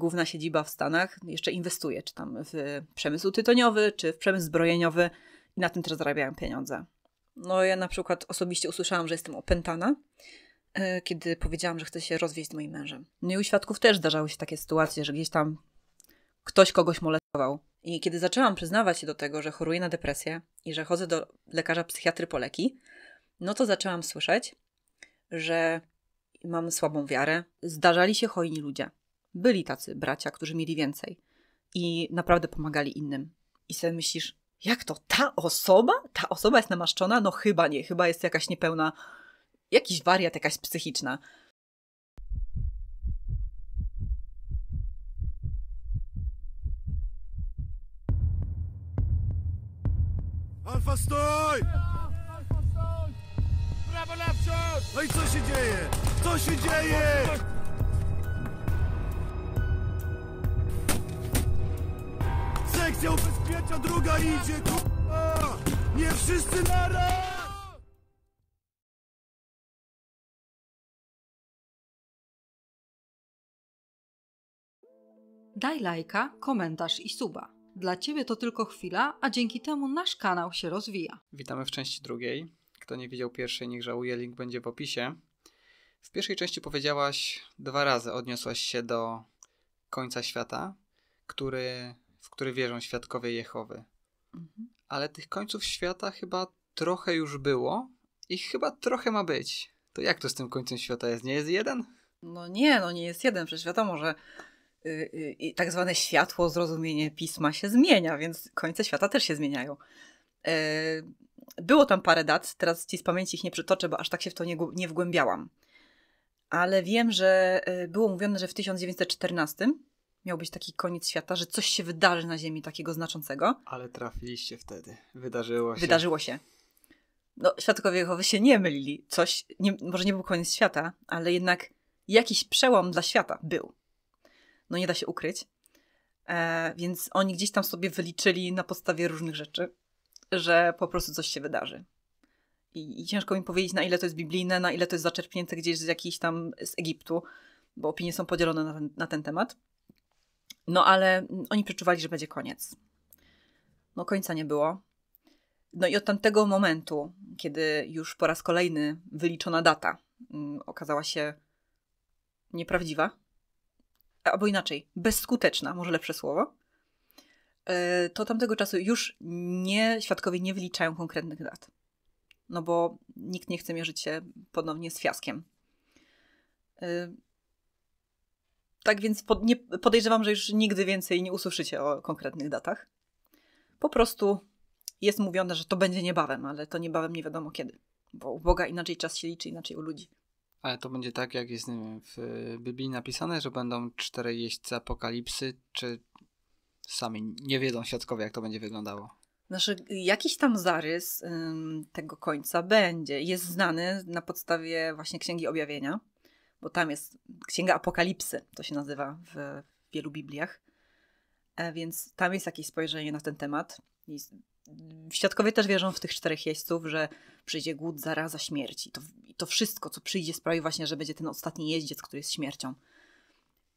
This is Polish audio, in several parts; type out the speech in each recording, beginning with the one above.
główna siedziba w Stanach, jeszcze inwestuje, czy tam w przemysł tytoniowy, czy w przemysł zbrojeniowy i na tym też zarabiają pieniądze. No ja na przykład osobiście usłyszałam, że jestem opętana, e, kiedy powiedziałam, że chcę się rozwieść z moim mężem. No i u świadków też zdarzały się takie sytuacje, że gdzieś tam ktoś kogoś molestował. I kiedy zaczęłam przyznawać się do tego, że choruję na depresję i że chodzę do lekarza psychiatry po leki, no to zaczęłam słyszeć, że mam słabą wiarę. Zdarzali się hojni ludzie byli tacy bracia, którzy mieli więcej i naprawdę pomagali innym. I sobie myślisz, jak to ta osoba? Ta osoba jest namaszczona? No chyba nie, chyba jest jakaś niepełna, jakiś wariat, jakaś psychiczna. Alfa stoj! Brawo naprzód! No i co się dzieje? Co się dzieje? sekcja ubezpiecza, druga idzie, k***a! Nie wszyscy naraz! Daj lajka, komentarz i suba. Dla Ciebie to tylko chwila, a dzięki temu nasz kanał się rozwija. Witamy w części drugiej. Kto nie widział pierwszej, niech żałuje, link będzie w opisie. W pierwszej części powiedziałaś dwa razy, odniosłaś się do końca świata, który w który wierzą świadkowie Jehowy. Mhm. Ale tych końców świata chyba trochę już było i chyba trochę ma być. To jak to z tym końcem świata jest? Nie jest jeden? No nie, no nie jest jeden. Przecież wiadomo, że yy, yy, tak zwane światło, zrozumienie pisma się zmienia, więc końce świata też się zmieniają. Yy, było tam parę dat, teraz ci z pamięci ich nie przytoczę, bo aż tak się w to nie, nie wgłębiałam. Ale wiem, że y, było mówione, że w 1914 miał być taki koniec świata, że coś się wydarzy na Ziemi takiego znaczącego. Ale trafiliście wtedy. Wydarzyło się. Wydarzyło się. No, świadkowie Jehowy się nie mylili. Coś, nie, może nie był koniec świata, ale jednak jakiś przełom dla świata był. No nie da się ukryć. E, więc oni gdzieś tam sobie wyliczyli na podstawie różnych rzeczy, że po prostu coś się wydarzy. I, I, ciężko mi powiedzieć, na ile to jest biblijne, na ile to jest zaczerpnięte gdzieś z jakiejś tam z Egiptu, bo opinie są podzielone na ten, na ten temat. No ale oni przeczuwali, że będzie koniec. No końca nie było. No i od tamtego momentu, kiedy już po raz kolejny wyliczona data mm, okazała się nieprawdziwa, albo inaczej, bezskuteczna, może lepsze słowo, y, to tamtego czasu już nie, świadkowie nie wyliczają konkretnych dat. No bo nikt nie chce mierzyć się ponownie z fiaskiem. Y, tak więc pod, nie, podejrzewam, że już nigdy więcej nie usłyszycie o konkretnych datach. Po prostu jest mówione, że to będzie niebawem, ale to niebawem nie wiadomo kiedy. Bo u Boga inaczej czas się liczy, inaczej u ludzi. Ale to będzie tak, jak jest wiem, w Biblii napisane, że będą cztery jeźdźce apokalipsy, czy sami nie wiedzą świadkowie, jak to będzie wyglądało? Znaczy, jakiś tam zarys ym, tego końca będzie. Jest znany na podstawie właśnie Księgi Objawienia bo tam jest Księga Apokalipsy, to się nazywa w wielu Bibliach. E, więc tam jest jakieś spojrzenie na ten temat. świadkowie też wierzą w tych czterech jeźdźców, że przyjdzie głód, zaraza, śmierć. I to, i to wszystko, co przyjdzie, sprawi właśnie, że będzie ten ostatni jeździec, który jest śmiercią.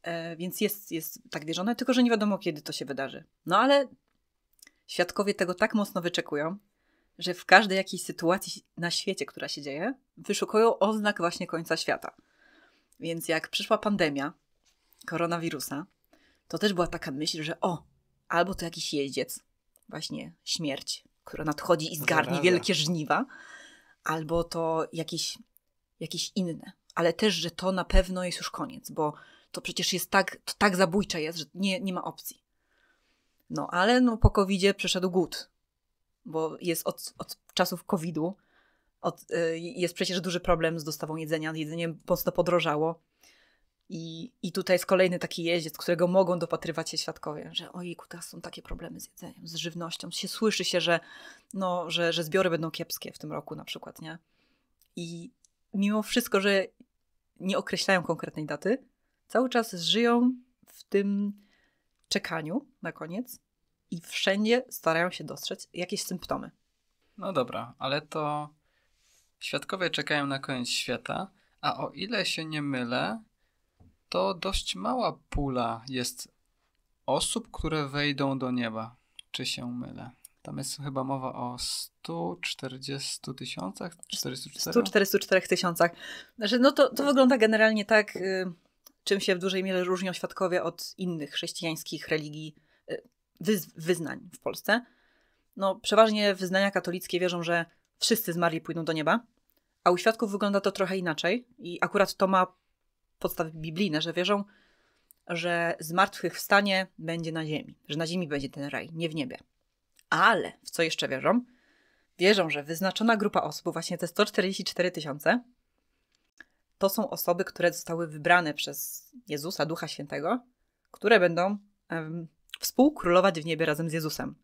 E, więc jest, jest tak wierzone, tylko że nie wiadomo, kiedy to się wydarzy. No ale świadkowie tego tak mocno wyczekują, że w każdej jakiejś sytuacji na świecie, która się dzieje, wyszukują oznak właśnie końca świata. Więc jak przyszła pandemia koronawirusa, to też była taka myśl, że o, albo to jakiś jeździec, właśnie śmierć, która nadchodzi i zgarni Zaraza. wielkie żniwa, albo to jakieś, jakieś inne. Ale też, że to na pewno jest już koniec, bo to przecież jest tak, to tak zabójcze jest, że nie, nie ma opcji. No ale no, po covid przeszedł głód, bo jest od, od czasów COVID-u od, y, jest przecież duży problem z dostawą jedzenia, jedzenie mocno podrożało. I, I tutaj jest kolejny taki jeździec, którego mogą dopatrywać się świadkowie, że ojku, teraz są takie problemy z jedzeniem, z żywnością. Się, słyszy się, że, no, że, że zbiory będą kiepskie w tym roku na przykład, nie? I mimo wszystko, że nie określają konkretnej daty, cały czas żyją w tym czekaniu na koniec i wszędzie starają się dostrzec jakieś symptomy. No dobra, ale to Świadkowie czekają na koniec świata, a o ile się nie mylę, to dość mała pula jest osób, które wejdą do nieba. Czy się mylę? Tam jest chyba mowa o 140 tysiącach, 144 tysiącach. Znaczy, no to, to wygląda generalnie tak, y, czym się w dużej mierze różnią świadkowie od innych chrześcijańskich religii, y, wyznań w Polsce. No, przeważnie wyznania katolickie wierzą, że wszyscy zmarli pójdą do nieba, a u świadków wygląda to trochę inaczej i akurat to ma podstawy biblijne, że wierzą, że zmartwychwstanie będzie na ziemi, że na ziemi będzie ten raj, nie w niebie. Ale w co jeszcze wierzą? Wierzą, że wyznaczona grupa osób, właśnie te 144 tysiące, to są osoby, które zostały wybrane przez Jezusa, Ducha Świętego, które będą um, współkrólować w niebie razem z Jezusem.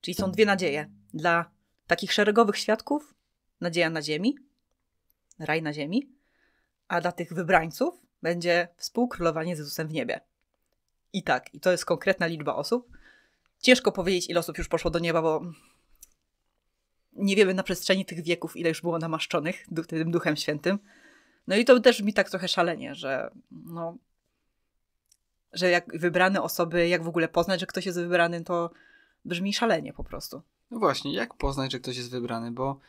Czyli są dwie nadzieje. Dla takich szeregowych świadków nadzieja na ziemi, raj na ziemi, a dla tych wybrańców będzie współkrólowanie z Jezusem w niebie. I tak, i to jest konkretna liczba osób. Ciężko powiedzieć, ile osób już poszło do nieba, bo nie wiemy na przestrzeni tych wieków, ile już było namaszczonych tym Duchem Świętym. No i to też mi tak trochę szalenie, że no, że jak wybrane osoby, jak w ogóle poznać, że ktoś jest wybrany, to brzmi szalenie po prostu. No właśnie, jak poznać, że ktoś jest wybrany, bo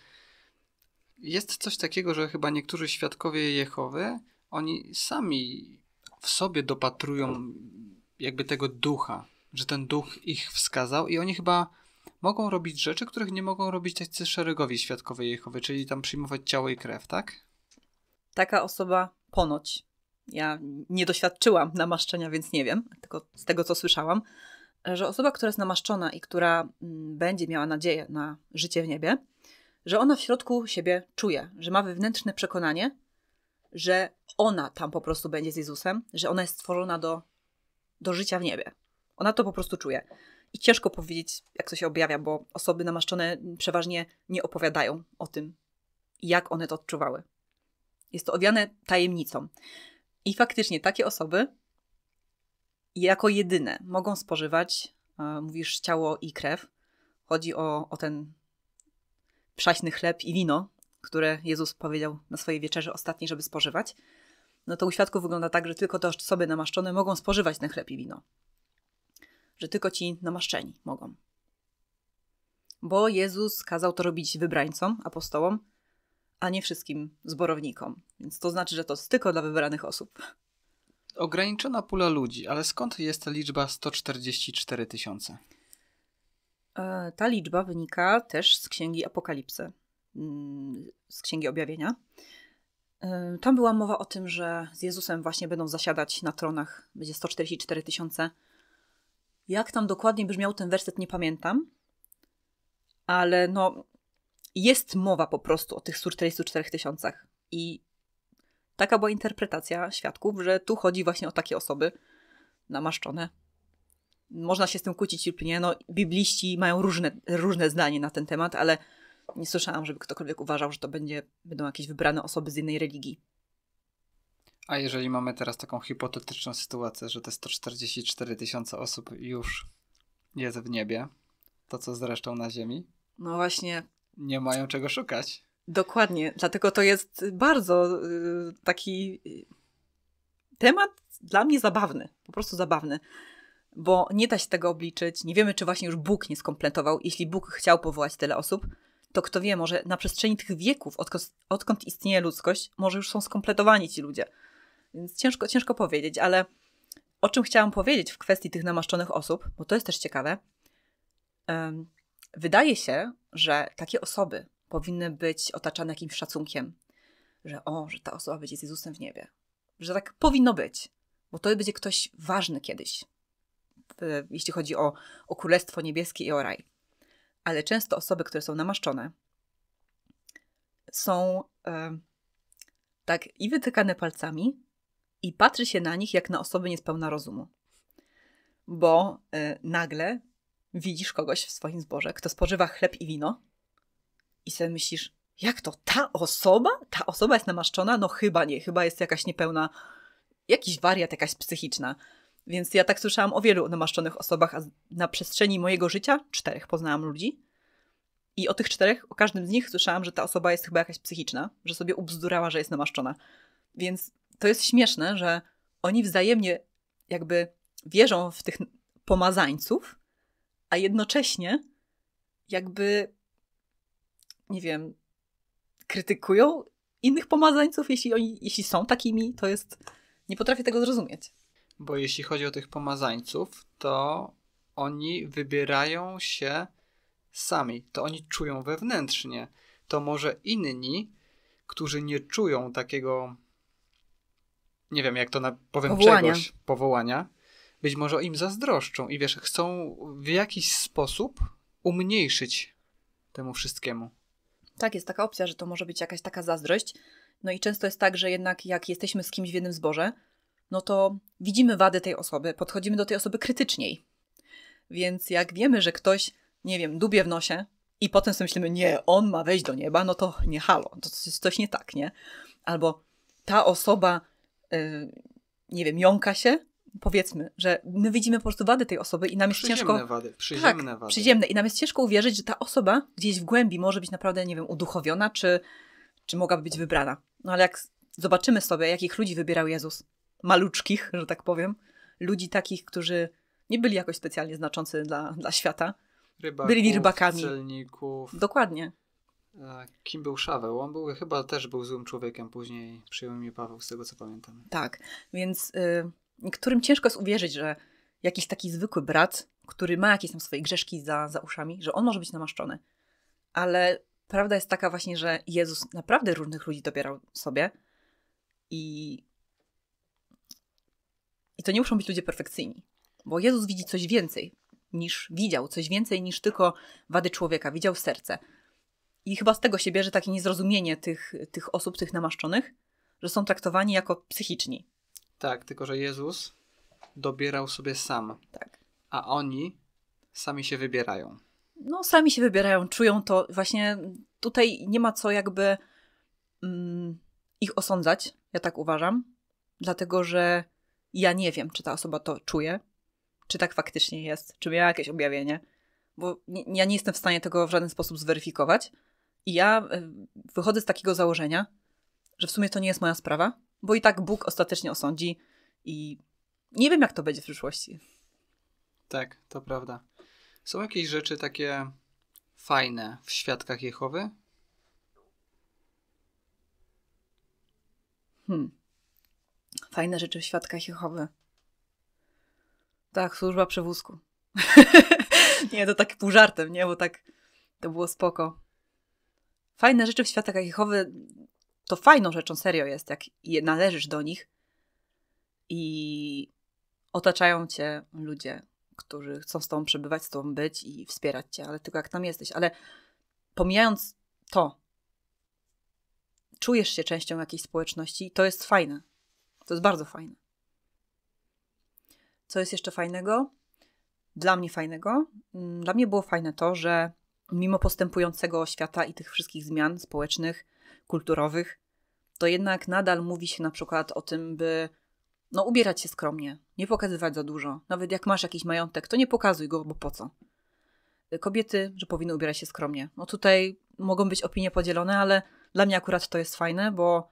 jest coś takiego, że chyba niektórzy świadkowie Jehowy, oni sami w sobie dopatrują jakby tego ducha, że ten duch ich wskazał i oni chyba mogą robić rzeczy, których nie mogą robić tacy szeregowi świadkowie Jehowy, czyli tam przyjmować ciało i krew, tak? Taka osoba ponoć. Ja nie doświadczyłam namaszczenia, więc nie wiem, tylko z tego co słyszałam, że osoba, która jest namaszczona i która mm, będzie miała nadzieję na życie w niebie, że ona w środku siebie czuje, że ma wewnętrzne przekonanie, że ona tam po prostu będzie z Jezusem, że ona jest stworzona do, do życia w niebie. Ona to po prostu czuje. I ciężko powiedzieć, jak to się objawia, bo osoby namaszczone przeważnie nie opowiadają o tym, jak one to odczuwały. Jest to owiane tajemnicą. I faktycznie takie osoby jako jedyne mogą spożywać, e, mówisz, ciało i krew. Chodzi o, o ten przaśny chleb i wino, które Jezus powiedział na swojej wieczerzy ostatniej, żeby spożywać, no to u świadków wygląda tak, że tylko te osoby namaszczone mogą spożywać ten chleb i wino. Że tylko ci namaszczeni mogą. Bo Jezus kazał to robić wybrańcom, apostołom, a nie wszystkim zborownikom. Więc to znaczy, że to jest tylko dla wybranych osób. Ograniczona pula ludzi, ale skąd jest ta liczba 144 tysiące? E, ta liczba wynika też z księgi Apokalipsy, mm, z księgi Objawienia. E, tam była mowa o tym, że z Jezusem właśnie będą zasiadać na tronach, będzie 144 tysiące. Jak tam dokładnie brzmiał ten werset, nie pamiętam, ale no, jest mowa po prostu o tych 144 tysiącach. I taka była interpretacja świadków, że tu chodzi właśnie o takie osoby namaszczone można się z tym kłócić lub nie. No, bibliści mają różne, różne zdanie na ten temat, ale nie słyszałam, żeby ktokolwiek uważał, że to będzie, będą jakieś wybrane osoby z innej religii. A jeżeli mamy teraz taką hipotetyczną sytuację, że te 144 tysiące osób już jest w niebie, to co zresztą na ziemi? No właśnie. Nie mają czego szukać. Dokładnie, dlatego to jest bardzo y, taki temat dla mnie zabawny, po prostu zabawny bo nie da się tego obliczyć. Nie wiemy, czy właśnie już Bóg nie skompletował. Jeśli Bóg chciał powołać tyle osób, to kto wie, może na przestrzeni tych wieków, odkąd, odkąd istnieje ludzkość, może już są skompletowani ci ludzie. Więc ciężko, ciężko powiedzieć, ale o czym chciałam powiedzieć w kwestii tych namaszczonych osób, bo to jest też ciekawe. Um, wydaje się, że takie osoby powinny być otaczane jakimś szacunkiem, że o, że ta osoba będzie z Jezusem w niebie. Że tak powinno być, bo to będzie ktoś ważny kiedyś, E, jeśli chodzi o, o Królestwo Niebieskie i o raj. Ale często osoby, które są namaszczone, są e, tak i wytykane palcami, i patrzy się na nich jak na osoby niespełna rozumu. Bo e, nagle widzisz kogoś w swoim zborze, kto spożywa chleb i wino, i sobie myślisz, jak to ta osoba? Ta osoba jest namaszczona? No chyba nie, chyba jest jakaś niepełna, jakiś wariat, jakaś psychiczna. Więc ja tak słyszałam o wielu namaszczonych osobach, a na przestrzeni mojego życia czterech poznałam ludzi. I o tych czterech, o każdym z nich słyszałam, że ta osoba jest chyba jakaś psychiczna, że sobie ubzdurała, że jest namaszczona. Więc to jest śmieszne, że oni wzajemnie jakby wierzą w tych pomazańców, a jednocześnie jakby, nie wiem, krytykują innych pomazańców, jeśli, oni, jeśli są takimi, to jest. Nie potrafię tego zrozumieć bo jeśli chodzi o tych pomazańców, to oni wybierają się sami, to oni czują wewnętrznie. To może inni, którzy nie czują takiego, nie wiem jak to na, powiem powołania. czegoś, powołania, być może im zazdroszczą i wiesz, chcą w jakiś sposób umniejszyć temu wszystkiemu. Tak, jest taka opcja, że to może być jakaś taka zazdrość. No i często jest tak, że jednak jak jesteśmy z kimś w jednym zborze, no to widzimy wady tej osoby, podchodzimy do tej osoby krytyczniej. Więc jak wiemy, że ktoś, nie wiem, dubie w nosie i potem sobie myślimy, nie, on ma wejść do nieba, no to nie halo, to jest coś nie tak, nie? Albo ta osoba, yy, nie wiem, jąka się, powiedzmy, że my widzimy po prostu wady tej osoby i nam jest ciężko... Wady, tak, przyziemne tak, wady. Przyziemne. I nam jest ciężko uwierzyć, że ta osoba gdzieś w głębi może być naprawdę, nie wiem, uduchowiona, czy, czy mogłaby być wybrana. No ale jak zobaczymy sobie, jakich ludzi wybierał Jezus, maluczkich, że tak powiem, ludzi takich, którzy nie byli jakoś specjalnie znaczący dla, dla świata. Rybaków, byli rybakami. Celników. Dokładnie. Kim był Szaweł? On był, chyba też był złym człowiekiem, później przyjął mi Paweł, z tego co pamiętam. Tak, więc y, niektórym ciężko jest uwierzyć, że jakiś taki zwykły brat, który ma jakieś tam swoje grzeszki za, za uszami, że on może być namaszczony. Ale prawda jest taka właśnie, że Jezus naprawdę różnych ludzi dobierał sobie i i to nie muszą być ludzie perfekcyjni, bo Jezus widzi coś więcej niż widział, coś więcej niż tylko wady człowieka, widział serce. I chyba z tego się bierze takie niezrozumienie tych, tych osób, tych namaszczonych, że są traktowani jako psychiczni. Tak, tylko że Jezus dobierał sobie sam. Tak. A oni sami się wybierają. No, sami się wybierają, czują to. Właśnie tutaj nie ma co jakby mm, ich osądzać, ja tak uważam, dlatego że ja nie wiem, czy ta osoba to czuje, czy tak faktycznie jest, czy miała jakieś objawienie, bo nie, ja nie jestem w stanie tego w żaden sposób zweryfikować. I ja y, wychodzę z takiego założenia, że w sumie to nie jest moja sprawa, bo i tak Bóg ostatecznie osądzi i nie wiem, jak to będzie w przyszłości. Tak, to prawda. Są jakieś rzeczy takie fajne w świadkach Jehowy? Hmm. Fajne rzeczy w świadkach Jehowy. Tak, służba przy wózku. nie, to tak pół żartem, nie? Bo tak to było spoko. Fajne rzeczy w świadkach Jehowy to fajną rzeczą, serio jest, jak należysz do nich i otaczają cię ludzie, którzy chcą z tobą przebywać, z tobą być i wspierać cię, ale tylko jak tam jesteś. Ale pomijając to, czujesz się częścią jakiejś społeczności i to jest fajne. To jest bardzo fajne. Co jest jeszcze fajnego? Dla mnie fajnego. Mm, dla mnie było fajne to, że mimo postępującego świata i tych wszystkich zmian społecznych, kulturowych, to jednak nadal mówi się na przykład o tym, by no, ubierać się skromnie, nie pokazywać za dużo. Nawet jak masz jakiś majątek, to nie pokazuj go, bo po co? Kobiety, że powinny ubierać się skromnie. No tutaj mogą być opinie podzielone, ale dla mnie akurat to jest fajne, bo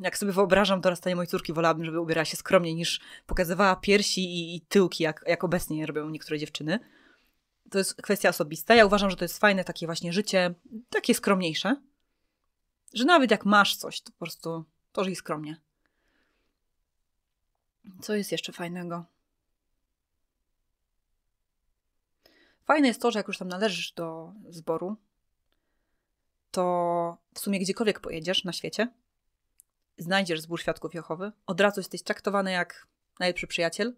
jak sobie wyobrażam to rastanie mojej córki, wolałabym, żeby ubierała się skromniej niż pokazywała piersi i, i tyłki, jak, jak obecnie robią niektóre dziewczyny. To jest kwestia osobista. Ja uważam, że to jest fajne takie właśnie życie, takie skromniejsze. Że nawet jak masz coś, to po prostu to żyj skromnie. Co jest jeszcze fajnego? Fajne jest to, że jak już tam należysz do zboru, to w sumie gdziekolwiek pojedziesz na świecie, znajdziesz zbór świadków Jehowy, od razu jesteś traktowany jak najlepszy przyjaciel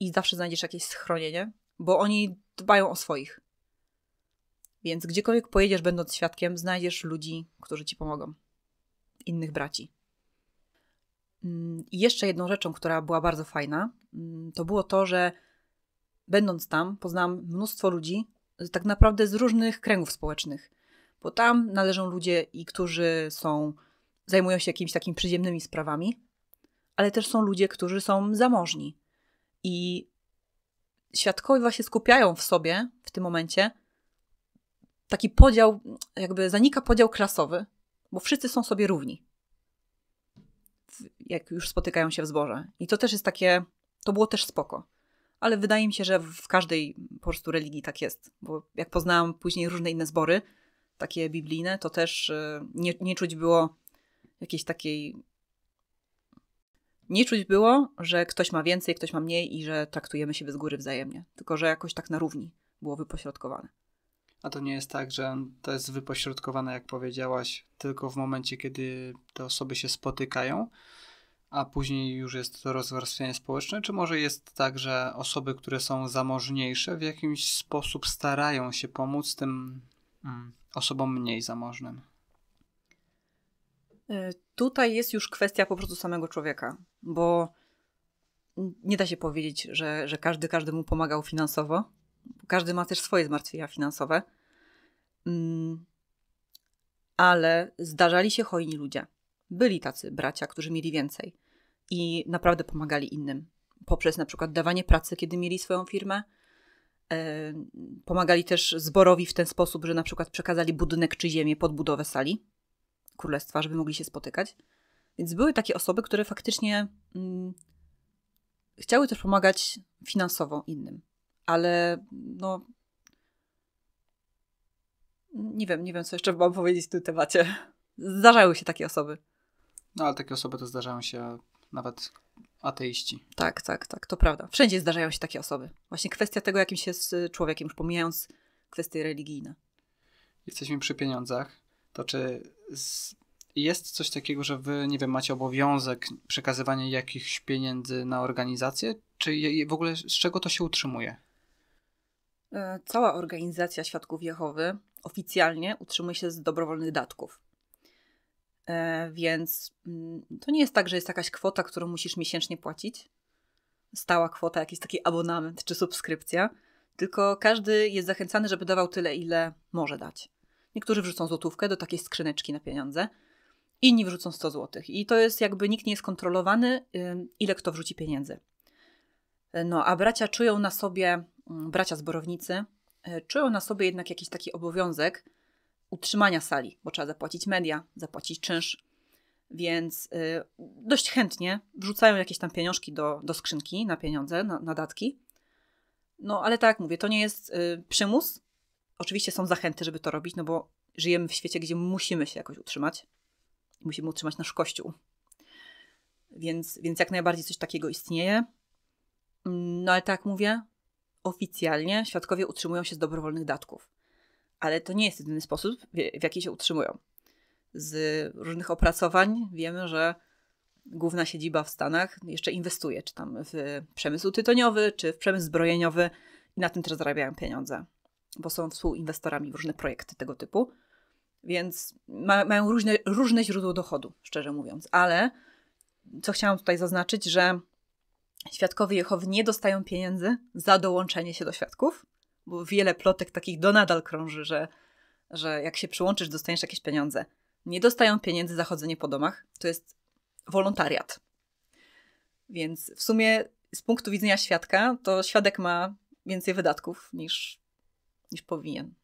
i zawsze znajdziesz jakieś schronienie, bo oni dbają o swoich. Więc gdziekolwiek pojedziesz, będąc świadkiem, znajdziesz ludzi, którzy ci pomogą. Innych braci. Mm, I jeszcze jedną rzeczą, która była bardzo fajna, mm, to było to, że będąc tam, poznałam mnóstwo ludzi, tak naprawdę z różnych kręgów społecznych, bo tam należą ludzie, i którzy są zajmują się jakimiś takimi przyziemnymi sprawami, ale też są ludzie, którzy są zamożni. I świadkowie właśnie skupiają w sobie w tym momencie taki podział, jakby zanika podział klasowy, bo wszyscy są sobie równi, jak już spotykają się w zborze. I to też jest takie, to było też spoko. Ale wydaje mi się, że w każdej po prostu religii tak jest, bo jak poznałam później różne inne zbory, takie biblijne, to też y, nie, nie czuć było jakiejś takiej. Nie czuć było, że ktoś ma więcej, ktoś ma mniej i że traktujemy się bez góry wzajemnie, tylko że jakoś tak na równi było wypośrodkowane. A to nie jest tak, że to jest wypośrodkowane, jak powiedziałaś, tylko w momencie, kiedy te osoby się spotykają, a później już jest to rozwarstwienie społeczne? Czy może jest tak, że osoby, które są zamożniejsze, w jakiś sposób starają się pomóc tym mm, osobom mniej zamożnym? Y, tutaj jest już kwestia po prostu samego człowieka, bo nie da się powiedzieć, że, że każdy każdemu pomagał finansowo. Każdy ma też swoje zmartwienia finansowe. Mm, ale zdarzali się hojni ludzie. Byli tacy bracia, którzy mieli więcej i naprawdę pomagali innym poprzez na przykład dawanie pracy, kiedy mieli swoją firmę. E, pomagali też zborowi w ten sposób, że na przykład przekazali budynek czy ziemię pod budowę sali królestwa, żeby mogli się spotykać. Więc były takie osoby, które faktycznie mm, chciały też pomagać finansowo innym, ale no. Nie wiem, nie wiem, co jeszcze mam powiedzieć w tym temacie. Zdarzały się takie osoby. No, ale takie osoby to zdarzają się nawet ateiści. Tak, tak, tak, to prawda. Wszędzie zdarzają się takie osoby. Właśnie kwestia tego, jakim się jest człowiekiem, już pomijając kwestie religijne. Jesteśmy przy pieniądzach. To czy z, jest coś takiego, że wy, nie wiem, macie obowiązek przekazywania jakichś pieniędzy na organizację? Czy je, w ogóle z czego to się utrzymuje? E, cała organizacja Świadków Jehowy oficjalnie utrzymuje się z dobrowolnych datków. E, więc mm, to nie jest tak, że jest jakaś kwota, którą musisz miesięcznie płacić. Stała kwota, jakiś taki abonament czy subskrypcja. Tylko każdy jest zachęcany, żeby dawał tyle, ile może dać. Niektórzy wrzucą złotówkę do takiej skrzyneczki na pieniądze, inni wrzucą 100 złotych. I to jest jakby nikt nie jest kontrolowany, ile kto wrzuci pieniędzy. No, a bracia czują na sobie, mm, bracia zborownicy, e, czują na sobie jednak jakiś taki obowiązek utrzymania sali, bo trzeba zapłacić media, zapłacić czynsz, więc y, dość chętnie wrzucają jakieś tam pieniążki do, do skrzynki na pieniądze, na, na datki. No, ale tak jak mówię, to nie jest y, przymus, Oczywiście są zachęty, żeby to robić, no bo żyjemy w świecie, gdzie musimy się jakoś utrzymać. Musimy utrzymać nasz kościół. Więc, więc jak najbardziej coś takiego istnieje. No ale tak jak mówię, oficjalnie świadkowie utrzymują się z dobrowolnych datków. Ale to nie jest jedyny sposób, w jaki się utrzymują. Z różnych opracowań wiemy, że główna siedziba w Stanach jeszcze inwestuje, czy tam w przemysł tytoniowy, czy w przemysł zbrojeniowy i na tym też zarabiają pieniądze bo są współinwestorami w różne projekty tego typu, więc ma, mają różne, różne źródło dochodu, szczerze mówiąc. Ale co chciałam tutaj zaznaczyć, że świadkowie Jehowy nie dostają pieniędzy za dołączenie się do świadków, bo wiele plotek takich do nadal krąży, że, że jak się przyłączysz, dostaniesz jakieś pieniądze. Nie dostają pieniędzy za chodzenie po domach. To jest wolontariat. Więc w sumie z punktu widzenia świadka, to świadek ma więcej wydatków niż niż powinien.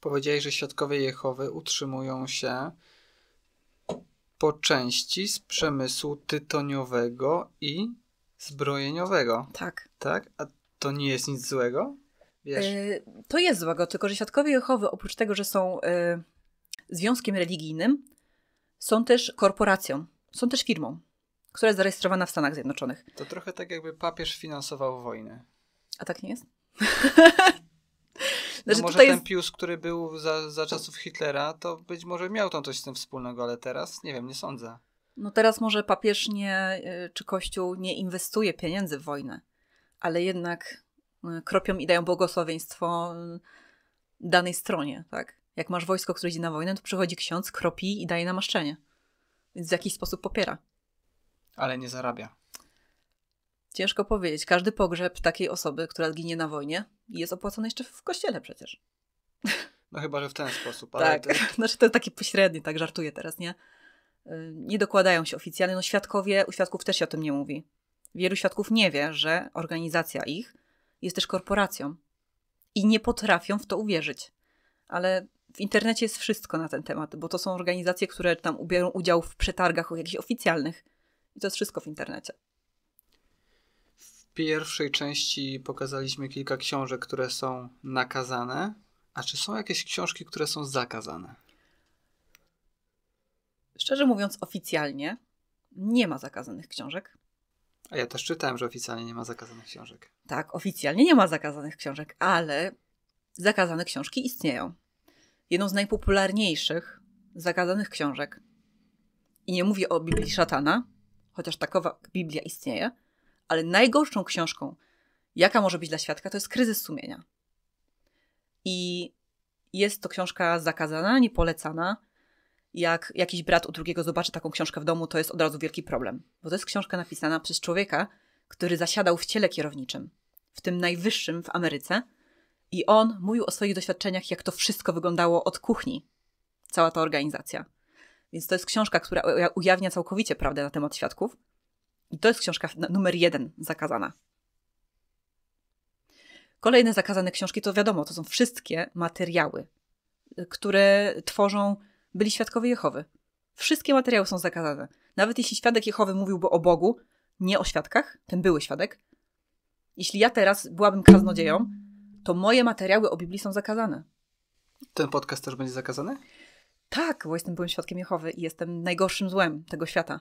Powiedziałeś, że świadkowie Jehowy utrzymują się po części z przemysłu tytoniowego i zbrojeniowego. Tak. Tak? A to nie jest nic złego? Wiesz? Yy, to jest złego, tylko że świadkowie Jehowy oprócz tego, że są yy, związkiem religijnym, są też korporacją, są też firmą, która jest zarejestrowana w Stanach Zjednoczonych. To trochę tak jakby papież finansował wojnę. A tak nie jest? No znaczy, no może ten Pius, który był za, za czasów Hitlera, to być może miał tam coś z tym wspólnego, ale teraz nie wiem, nie sądzę. No teraz może papież nie, y, czy Kościół nie inwestuje pieniędzy w wojnę, ale jednak y, kropią i dają błogosławieństwo y, danej stronie, tak? Jak masz wojsko, które idzie na wojnę, to przychodzi ksiądz, kropi i daje namaszczenie. Więc w jakiś sposób popiera. Ale nie zarabia. Ciężko powiedzieć. Każdy pogrzeb takiej osoby, która zginie na wojnie, jest opłacony jeszcze w kościele przecież. No chyba, że w ten sposób. Ale tak, to... znaczy to taki pośredni, tak żartuję teraz, nie? Y, nie dokładają się oficjalnie. No świadkowie, u świadków też się o tym nie mówi. Wielu świadków nie wie, że organizacja ich jest też korporacją i nie potrafią w to uwierzyć. Ale w internecie jest wszystko na ten temat, bo to są organizacje, które tam ubierą udział w przetargach jakichś oficjalnych. I to jest wszystko w internecie pierwszej części pokazaliśmy kilka książek, które są nakazane. A czy są jakieś książki, które są zakazane? Szczerze mówiąc, oficjalnie nie ma zakazanych książek. A ja też czytałem, że oficjalnie nie ma zakazanych książek. Tak, oficjalnie nie ma zakazanych książek, ale zakazane książki istnieją. Jedną z najpopularniejszych zakazanych książek, i nie mówię o Biblii Szatana, chociaż takowa Biblia istnieje, ale najgorszą książką, jaka może być dla świadka, to jest kryzys sumienia. I jest to książka zakazana, niepolecana. Jak jakiś brat u drugiego zobaczy taką książkę w domu, to jest od razu wielki problem, bo to jest książka napisana przez człowieka, który zasiadał w ciele kierowniczym, w tym najwyższym w Ameryce, i on mówił o swoich doświadczeniach, jak to wszystko wyglądało od kuchni, cała ta organizacja. Więc to jest książka, która ujawnia całkowicie prawdę na temat świadków. I to jest książka numer jeden zakazana. Kolejne zakazane książki to wiadomo, to są wszystkie materiały, y, które tworzą byli świadkowie Jehowy. Wszystkie materiały są zakazane. Nawet jeśli świadek Jehowy mówiłby o Bogu, nie o świadkach, ten były świadek. Jeśli ja teraz byłabym kaznodzieją, to moje materiały o Biblii są zakazane. Ten podcast też będzie zakazany? Tak, bo jestem byłym świadkiem Jehowy i jestem najgorszym złem tego świata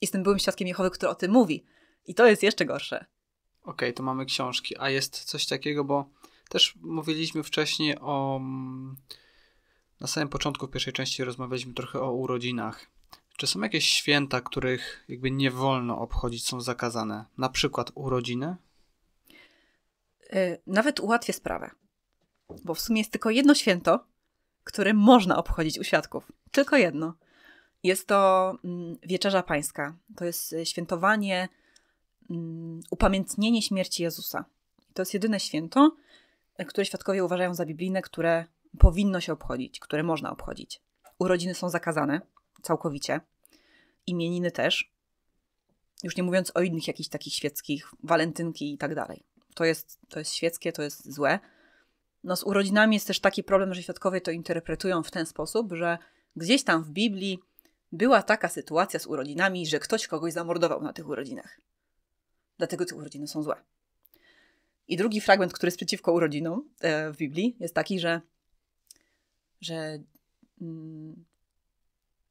jestem byłym świadkiem Jehowy, który o tym mówi. I to jest jeszcze gorsze. Okej, okay, to mamy książki. A jest coś takiego, bo też mówiliśmy wcześniej o. Mm, na samym początku pierwszej części rozmawialiśmy trochę o urodzinach. Czy są jakieś święta, których jakby nie wolno obchodzić, są zakazane? Na przykład urodziny? E, nawet ułatwię sprawę, bo w sumie jest tylko jedno święto, które można obchodzić u świadków. Tylko jedno. Jest to mm, wieczerza pańska. To jest y, świętowanie, mm, upamiętnienie śmierci Jezusa. To jest jedyne święto, y, które świadkowie uważają za biblijne, które powinno się obchodzić, które można obchodzić. Urodziny są zakazane całkowicie, imieniny też. Już nie mówiąc o innych jakichś takich świeckich, walentynki i tak dalej. To jest, to jest świeckie, to jest złe. No z urodzinami jest też taki problem, że świadkowie to interpretują w ten sposób, że gdzieś tam w Biblii była taka sytuacja z urodzinami, że ktoś kogoś zamordował na tych urodzinach. Dlatego te urodziny są złe. I drugi fragment, który jest przeciwko urodzinom e, w Biblii, jest taki, że, że, mm,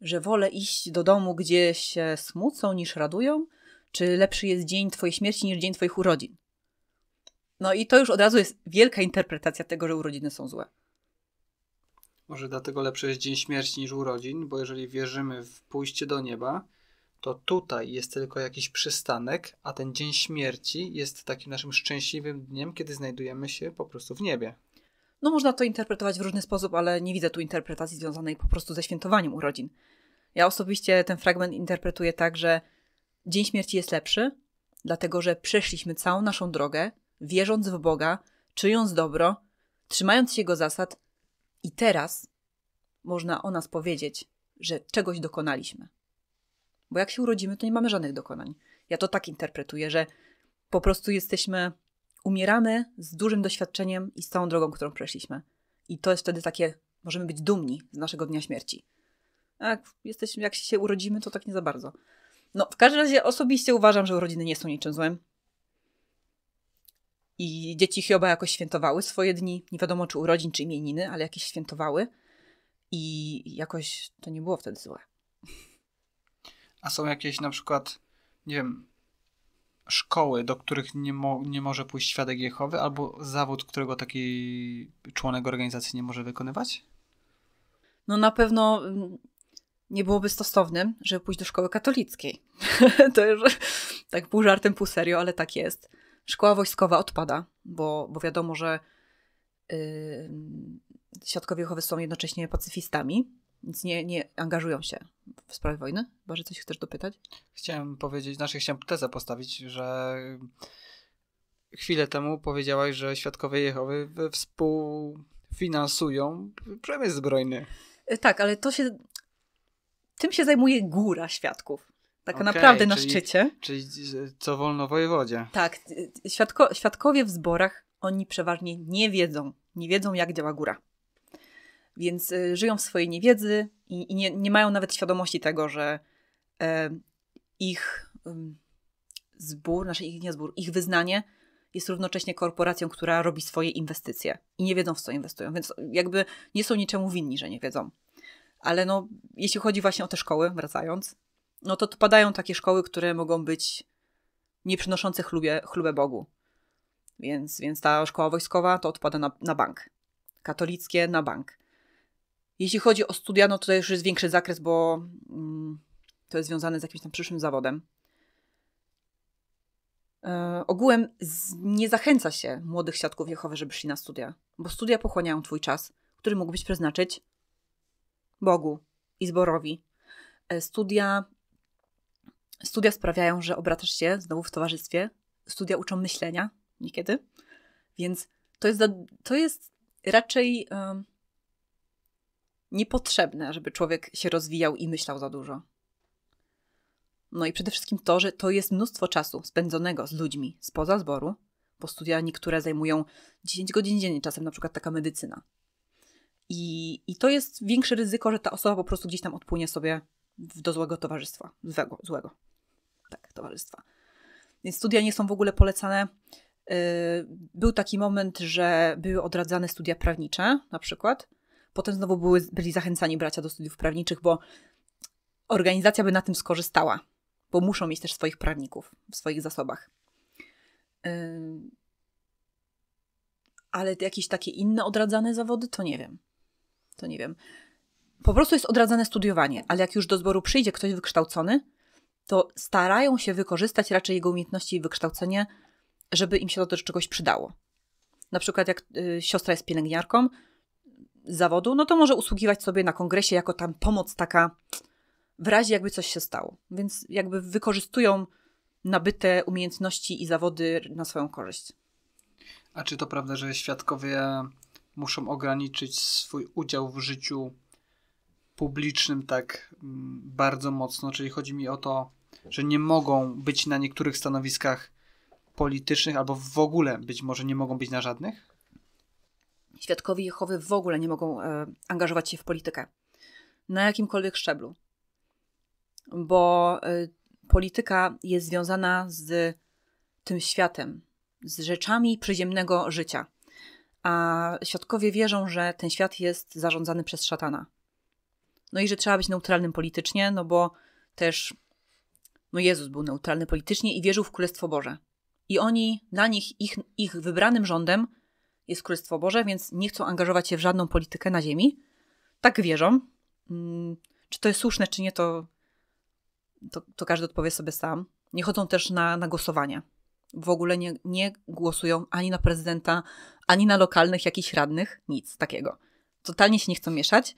że wolę iść do domu, gdzie się smucą niż radują, czy lepszy jest dzień Twojej śmierci niż dzień Twoich urodzin. No i to już od razu jest wielka interpretacja tego, że urodziny są złe. Może dlatego lepszy jest dzień śmierci niż urodzin, bo jeżeli wierzymy w pójście do nieba, to tutaj jest tylko jakiś przystanek, a ten dzień śmierci jest takim naszym szczęśliwym dniem, kiedy znajdujemy się po prostu w niebie. No można to interpretować w różny sposób, ale nie widzę tu interpretacji związanej po prostu ze świętowaniem urodzin. Ja osobiście ten fragment interpretuję tak, że dzień śmierci jest lepszy, dlatego że przeszliśmy całą naszą drogę, wierząc w Boga, czyjąc dobro, trzymając się Jego zasad, i teraz można o nas powiedzieć, że czegoś dokonaliśmy. Bo jak się urodzimy, to nie mamy żadnych dokonań. Ja to tak interpretuję, że po prostu jesteśmy, umieramy z dużym doświadczeniem i z całą drogą, którą przeszliśmy. I to jest wtedy takie, możemy być dumni z naszego dnia śmierci. A jak, jesteśmy, jak się urodzimy, to tak nie za bardzo. No, w każdym razie osobiście uważam, że urodziny nie są niczym złym. I dzieci chyba jakoś świętowały swoje dni, nie wiadomo czy urodzin, czy imieniny, ale jakieś świętowały. I jakoś to nie było wtedy złe. A są jakieś na przykład, nie wiem, szkoły, do których nie, mo nie może pójść świadek Jehowy, albo zawód, którego taki członek organizacji nie może wykonywać? No na pewno mm, nie byłoby stosownym, żeby pójść do szkoły katolickiej. to już tak pół żartem, pół serio, ale tak jest. Szkoła wojskowa odpada, bo, bo wiadomo, że yy, świadkowie Jehowy są jednocześnie pacyfistami, więc nie, nie angażują się w sprawy wojny. Chyba, coś chcesz dopytać? Chciałem powiedzieć, znaczy chciałem tezę postawić, że chwilę temu powiedziałaś, że świadkowie Jehowy współfinansują przemysł zbrojny. Y, tak, ale to się. Tym się zajmuje góra świadków tak okay, naprawdę na czyli, szczycie. Czyli co wolno wojewodzie. Tak, y, y, świadko, świadkowie w zborach, oni przeważnie nie wiedzą, nie wiedzą jak działa góra. Więc y, żyją w swojej niewiedzy i, i nie, nie, mają nawet świadomości tego, że y, ich y, zbór, znaczy ich nie zbór, ich wyznanie jest równocześnie korporacją, która robi swoje inwestycje i nie wiedzą w co inwestują, więc jakby nie są niczemu winni, że nie wiedzą. Ale no, jeśli chodzi właśnie o te szkoły, wracając, no to, odpadają padają takie szkoły, które mogą być nieprzynoszące chlubie, chlubę Bogu. Więc, więc ta szkoła wojskowa to odpada na, na bank. Katolickie na bank. Jeśli chodzi o studia, no to już jest większy zakres, bo mm, to jest związane z jakimś tam przyszłym zawodem. E, ogółem z, nie zachęca się młodych siatków Jehowy, żeby szli na studia, bo studia pochłaniają twój czas, który mógłbyś przeznaczyć Bogu i zborowi. E, studia Studia sprawiają, że obracasz się znowu w towarzystwie. Studia uczą myślenia niekiedy, więc to jest, to jest raczej um, niepotrzebne, żeby człowiek się rozwijał i myślał za dużo. No i przede wszystkim to, że to jest mnóstwo czasu spędzonego z ludźmi spoza zboru, bo studia niektóre zajmują 10 godzin dziennie, czasem na przykład taka medycyna. I, I to jest większe ryzyko, że ta osoba po prostu gdzieś tam odpłynie sobie do złego towarzystwa, złego. złego tak, towarzystwa. Więc studia nie są w ogóle polecane. Y, był taki moment, że były odradzane studia prawnicze na przykład. Potem znowu były, byli zachęcani bracia do studiów prawniczych, bo organizacja by na tym skorzystała, bo muszą mieć też swoich prawników w swoich zasobach. Y, ale jakieś takie inne odradzane zawody, to nie wiem. To nie wiem. Po prostu jest odradzane studiowanie, ale jak już do zboru przyjdzie ktoś wykształcony, to starają się wykorzystać raczej jego umiejętności i wykształcenie, żeby im się to też czegoś przydało. Na przykład, jak y, siostra jest pielęgniarką zawodu, no to może usługiwać sobie na kongresie jako tam pomoc taka w razie, jakby coś się stało. Więc jakby wykorzystują nabyte umiejętności i zawody na swoją korzyść. A czy to prawda, że świadkowie muszą ograniczyć swój udział w życiu publicznym tak mm, bardzo mocno? Czyli chodzi mi o to, że nie mogą być na niektórych stanowiskach politycznych albo w ogóle być może nie mogą być na żadnych? Świadkowie Jehowy w ogóle nie mogą e, angażować się w politykę na jakimkolwiek szczeblu, bo e, polityka jest związana z tym światem, z rzeczami przyziemnego życia. A świadkowie wierzą, że ten świat jest zarządzany przez szatana. No i że trzeba być neutralnym politycznie, no bo też no Jezus był neutralny politycznie i wierzył w Królestwo Boże. I oni, na nich, ich, ich wybranym rządem jest Królestwo Boże, więc nie chcą angażować się w żadną politykę na ziemi. Tak wierzą. Mm, czy to jest słuszne, czy nie, to, to, to każdy odpowie sobie sam. Nie chodzą też na, na głosowania. W ogóle nie, nie głosują ani na prezydenta, ani na lokalnych jakichś radnych, nic takiego. Totalnie się nie chcą mieszać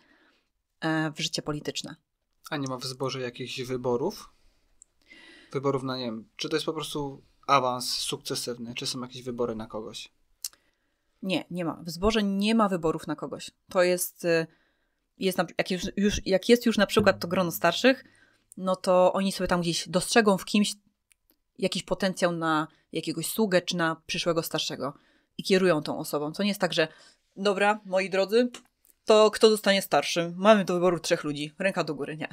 e, w życie polityczne. A nie ma w zborze jakichś wyborów? wyborów na czy to jest po prostu awans sukcesywny, czy są jakieś wybory na kogoś? Nie, nie ma. W zborze nie ma wyborów na kogoś. To jest, y, jest jak, już, już, jak jest już na przykład to grono starszych, no to oni sobie tam gdzieś dostrzegą w kimś jakiś potencjał na jakiegoś sługę czy na przyszłego starszego i kierują tą osobą. To nie jest tak, że dobra, moi drodzy, to kto zostanie starszym? Mamy do wyboru trzech ludzi. Ręka do góry, nie.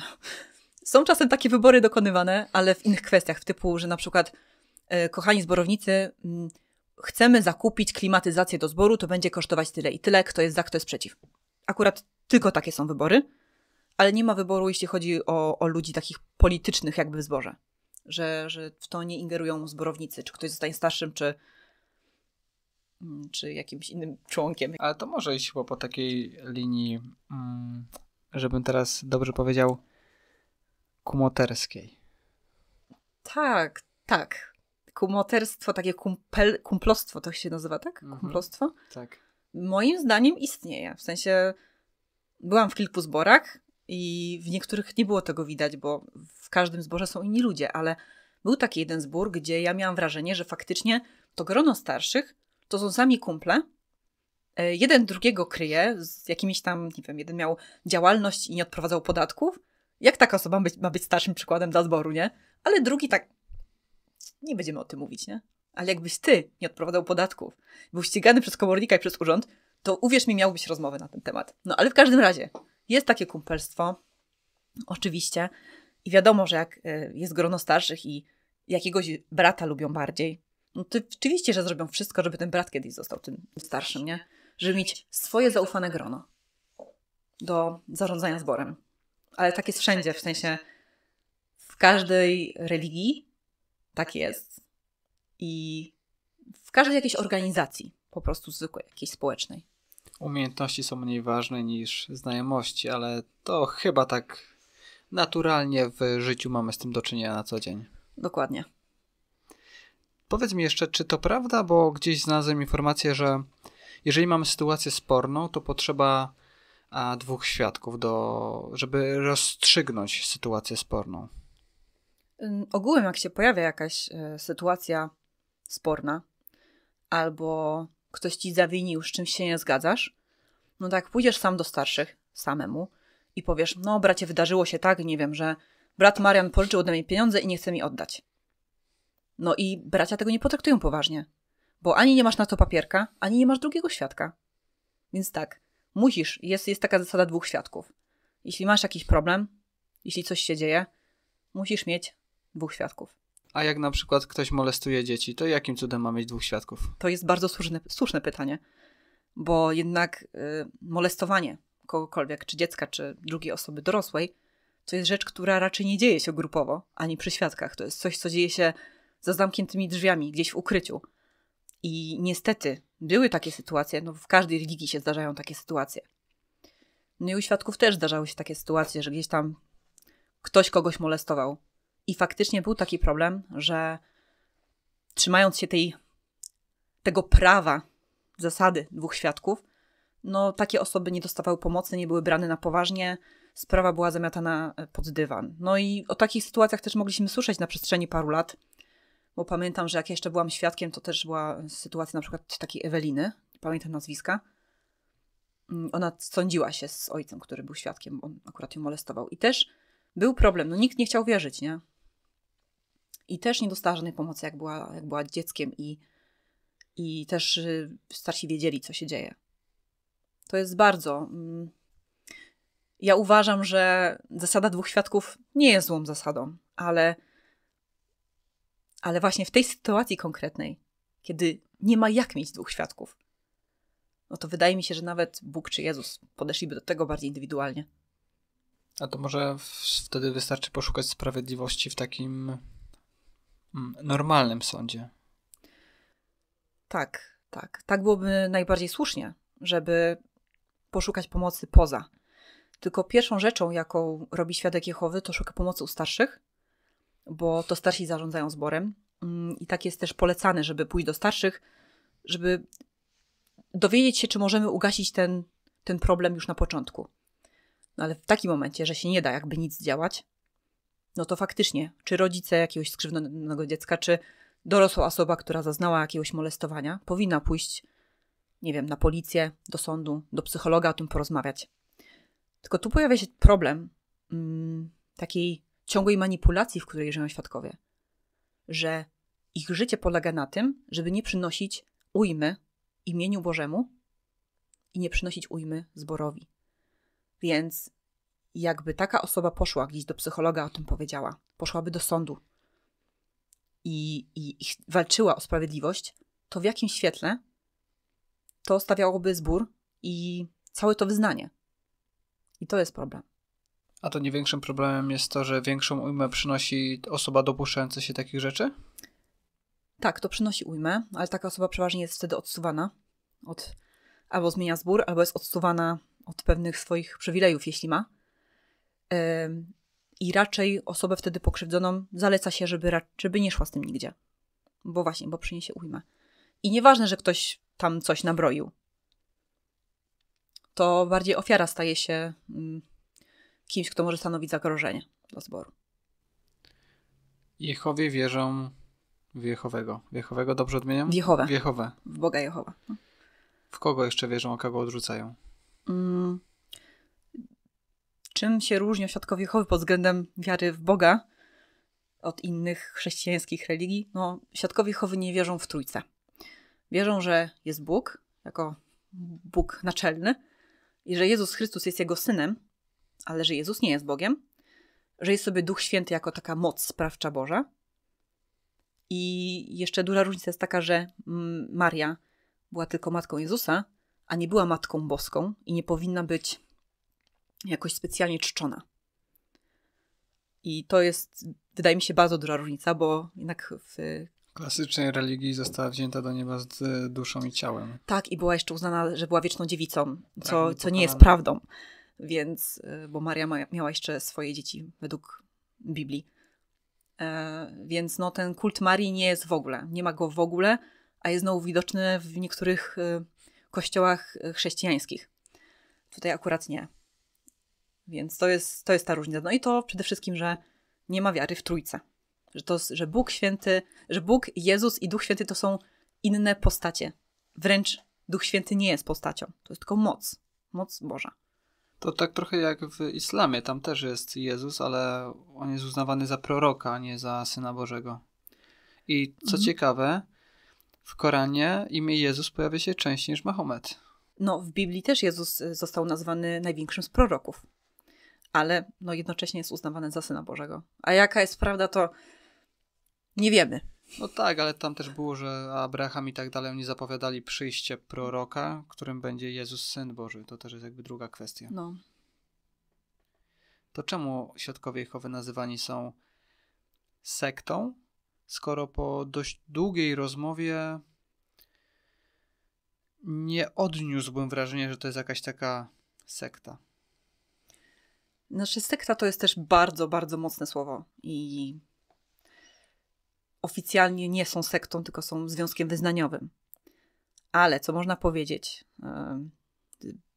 Są czasem takie wybory dokonywane, ale w innych kwestiach, w typu, że na przykład, e, kochani zborownicy, mm, chcemy zakupić klimatyzację do zboru, to będzie kosztować tyle i tyle, kto jest za, kto jest przeciw. Akurat tylko takie są wybory, ale nie ma wyboru, jeśli chodzi o, o ludzi takich politycznych, jakby w zborze. Że, że w to nie ingerują zborownicy, czy ktoś zostanie starszym, czy, mm, czy jakimś innym członkiem. Ale to może iść po takiej linii, mm, żebym teraz dobrze powiedział, kumoterskiej. Tak, tak. Kumoterstwo, takie kumpel, kumplostwo to się nazywa, tak? Mhm. Kumplostwo? Tak. Moim zdaniem istnieje. W sensie byłam w kilku zborach i w niektórych nie było tego widać, bo w każdym zborze są inni ludzie, ale był taki jeden zbór, gdzie ja miałam wrażenie, że faktycznie to grono starszych to są sami kumple. E, jeden drugiego kryje z jakimiś tam, nie wiem, jeden miał działalność i nie odprowadzał podatków, jak taka osoba ma być, ma być starszym przykładem dla zboru, nie? Ale drugi tak, nie będziemy o tym mówić, nie? Ale jakbyś ty nie odprowadzał podatków, był ścigany przez komornika i przez urząd, to uwierz mi, miałbyś rozmowę rozmowy na ten temat. No ale w każdym razie, jest takie kumpelstwo, oczywiście. I wiadomo, że jak e, jest grono starszych i jakiegoś brata lubią bardziej, no to oczywiście, że zrobią wszystko, żeby ten brat kiedyś został tym starszym, nie? Żeby mieć swoje zaufane grono do zarządzania zborem ale tak jest wszędzie, w sensie w każdej religii tak jest. I w każdej jakiejś organizacji, po prostu zwykłej, jakiejś społecznej. Umiejętności są mniej ważne niż znajomości, ale to chyba tak naturalnie w życiu mamy z tym do czynienia na co dzień. Dokładnie. Powiedz mi jeszcze, czy to prawda, bo gdzieś znalazłem informację, że jeżeli mamy sytuację sporną, to potrzeba a dwóch świadków, do, żeby rozstrzygnąć sytuację sporną. Ogółem, jak się pojawia jakaś e, sytuacja sporna, albo ktoś ci zawinił, z czymś się nie zgadzasz, no tak, pójdziesz sam do starszych, samemu, i powiesz: No, bracie, wydarzyło się tak, nie wiem, że brat Marian pożyczył ode mnie pieniądze i nie chce mi oddać. No i bracia tego nie potraktują poważnie, bo ani nie masz na to papierka, ani nie masz drugiego świadka. Więc tak, Musisz, jest, jest taka zasada dwóch świadków. Jeśli masz jakiś problem, jeśli coś się dzieje, musisz mieć dwóch świadków. A jak na przykład ktoś molestuje dzieci, to jakim cudem ma mieć dwóch świadków? To jest bardzo słuszne, słuszne pytanie, bo jednak y, molestowanie kogokolwiek, czy dziecka, czy drugiej osoby dorosłej, to jest rzecz, która raczej nie dzieje się grupowo, ani przy świadkach. To jest coś, co dzieje się za zamkniętymi drzwiami, gdzieś w ukryciu. I niestety były takie sytuacje, no w każdej religii się zdarzają takie sytuacje. No i u świadków też zdarzały się takie sytuacje, że gdzieś tam ktoś kogoś molestował. I faktycznie był taki problem, że trzymając się tej, tego prawa, zasady dwóch świadków, no takie osoby nie dostawały pomocy, nie były brane na poważnie, sprawa była zamiatana e, pod dywan. No i o takich sytuacjach też mogliśmy słyszeć na przestrzeni paru lat – bo pamiętam, że jak jeszcze byłam świadkiem, to też była sytuacja na przykład takiej Eweliny, pamiętam nazwiska. Mm, ona sądziła się z ojcem, który był świadkiem, bo on akurat ją molestował. I też był problem, no nikt nie chciał wierzyć, nie? I też nie dostała żadnej pomocy, jak była, jak była dzieckiem i, i też y, starsi wiedzieli, co się dzieje. To jest bardzo... Mm, ja uważam, że zasada dwóch świadków nie jest złą zasadą, ale ale właśnie w tej sytuacji konkretnej, kiedy nie ma jak mieć dwóch świadków, no to wydaje mi się, że nawet Bóg czy Jezus podeszliby do tego bardziej indywidualnie. A to może wtedy wystarczy poszukać sprawiedliwości w takim mm, normalnym sądzie. Tak, tak. Tak byłoby najbardziej słusznie, żeby poszukać pomocy poza. Tylko pierwszą rzeczą, jaką robi świadek Jehowy, to szuka pomocy u starszych, bo to starsi zarządzają zborem. Mm, I tak jest też polecane, żeby pójść do starszych, żeby dowiedzieć się, czy możemy ugasić ten, ten problem już na początku. No ale w takim momencie, że się nie da jakby nic działać, no to faktycznie, czy rodzice jakiegoś skrzywdzonego dziecka, czy dorosła osoba, która zaznała jakiegoś molestowania, powinna pójść, nie wiem, na policję, do sądu, do psychologa, o tym porozmawiać. Tylko tu pojawia się problem mm, takiej ciągłej manipulacji, w której żyją świadkowie. Że ich życie polega na tym, żeby nie przynosić ujmy imieniu Bożemu i nie przynosić ujmy zborowi. Więc jakby taka osoba poszła gdzieś do psychologa, o tym powiedziała, poszłaby do sądu i, i, i walczyła o sprawiedliwość, to w jakim świetle to stawiałoby zbór i całe to wyznanie. I to jest problem. A to nie większym problemem jest to, że większą ujmę przynosi osoba dopuszczająca się takich rzeczy? Tak, to przynosi ujmę, ale taka osoba przeważnie jest wtedy odsuwana od albo zmienia zbór, albo jest odsuwana od pewnych swoich przywilejów, jeśli ma. I raczej osobę wtedy pokrzywdzoną zaleca się, żeby, żeby nie szła z tym nigdzie. Bo właśnie, bo przyniesie ujmę. I nieważne, że ktoś tam coś nabroił, to bardziej ofiara staje się mm, kimś, kto może stanowić zagrożenie dla zboru. Jehowie wierzą w Jehowego. W Jehowego dobrze odmieniam? W Jehowę. W Jehowę. W Boga Jehowa. No. W kogo jeszcze wierzą, a kogo odrzucają? Mm. Czym się różnią świadkowie Jehowy pod względem wiary w Boga od innych chrześcijańskich religii? No, świadkowie Jehowy nie wierzą w Trójce. Wierzą, że jest Bóg, jako Bóg naczelny i że Jezus Chrystus jest Jego Synem, ale że Jezus nie jest Bogiem, że jest sobie Duch Święty jako taka moc sprawcza Boża. I jeszcze duża różnica jest taka, że Maria była tylko matką Jezusa, a nie była matką boską i nie powinna być jakoś specjalnie czczona. I to jest, wydaje mi się, bardzo duża różnica, bo jednak w klasycznej religii została wzięta do nieba z duszą i ciałem. Tak, i była jeszcze uznana, że była wieczną dziewicą, co, tak, co nie jest prawdą więc, e, bo Maria ma, miała jeszcze swoje dzieci według Biblii. E, więc no, ten kult Marii nie jest w ogóle, nie ma go w ogóle, a jest znowu widoczny w niektórych e, kościołach chrześcijańskich. Tutaj akurat nie. Więc to jest, to jest ta różnica. No i to przede wszystkim, że nie ma wiary w Trójce. Że, to, że Bóg Święty, że Bóg, Jezus i Duch Święty to są inne postacie. Wręcz Duch Święty nie jest postacią. To jest tylko moc. Moc Boża. To tak trochę jak w islamie, tam też jest Jezus, ale on jest uznawany za proroka, a nie za Syna Bożego. I co mhm. ciekawe, w Koranie imię Jezus pojawia się częściej niż Mahomet. No, w Biblii też Jezus e, został nazwany największym z proroków, ale no, jednocześnie jest uznawany za Syna Bożego. A jaka jest prawda, to nie wiemy. No tak, ale tam też było, że Abraham i tak dalej oni zapowiadali przyjście proroka, którym będzie Jezus Syn Boży. To też jest jakby druga kwestia. No. To czemu Świadkowie Jehowy nazywani są sektą, skoro po dość długiej rozmowie nie odniósłbym wrażenia, że to jest jakaś taka sekta. Znaczy sekta to jest też bardzo, bardzo mocne słowo i oficjalnie nie są sektą, tylko są związkiem wyznaniowym. Ale co można powiedzieć,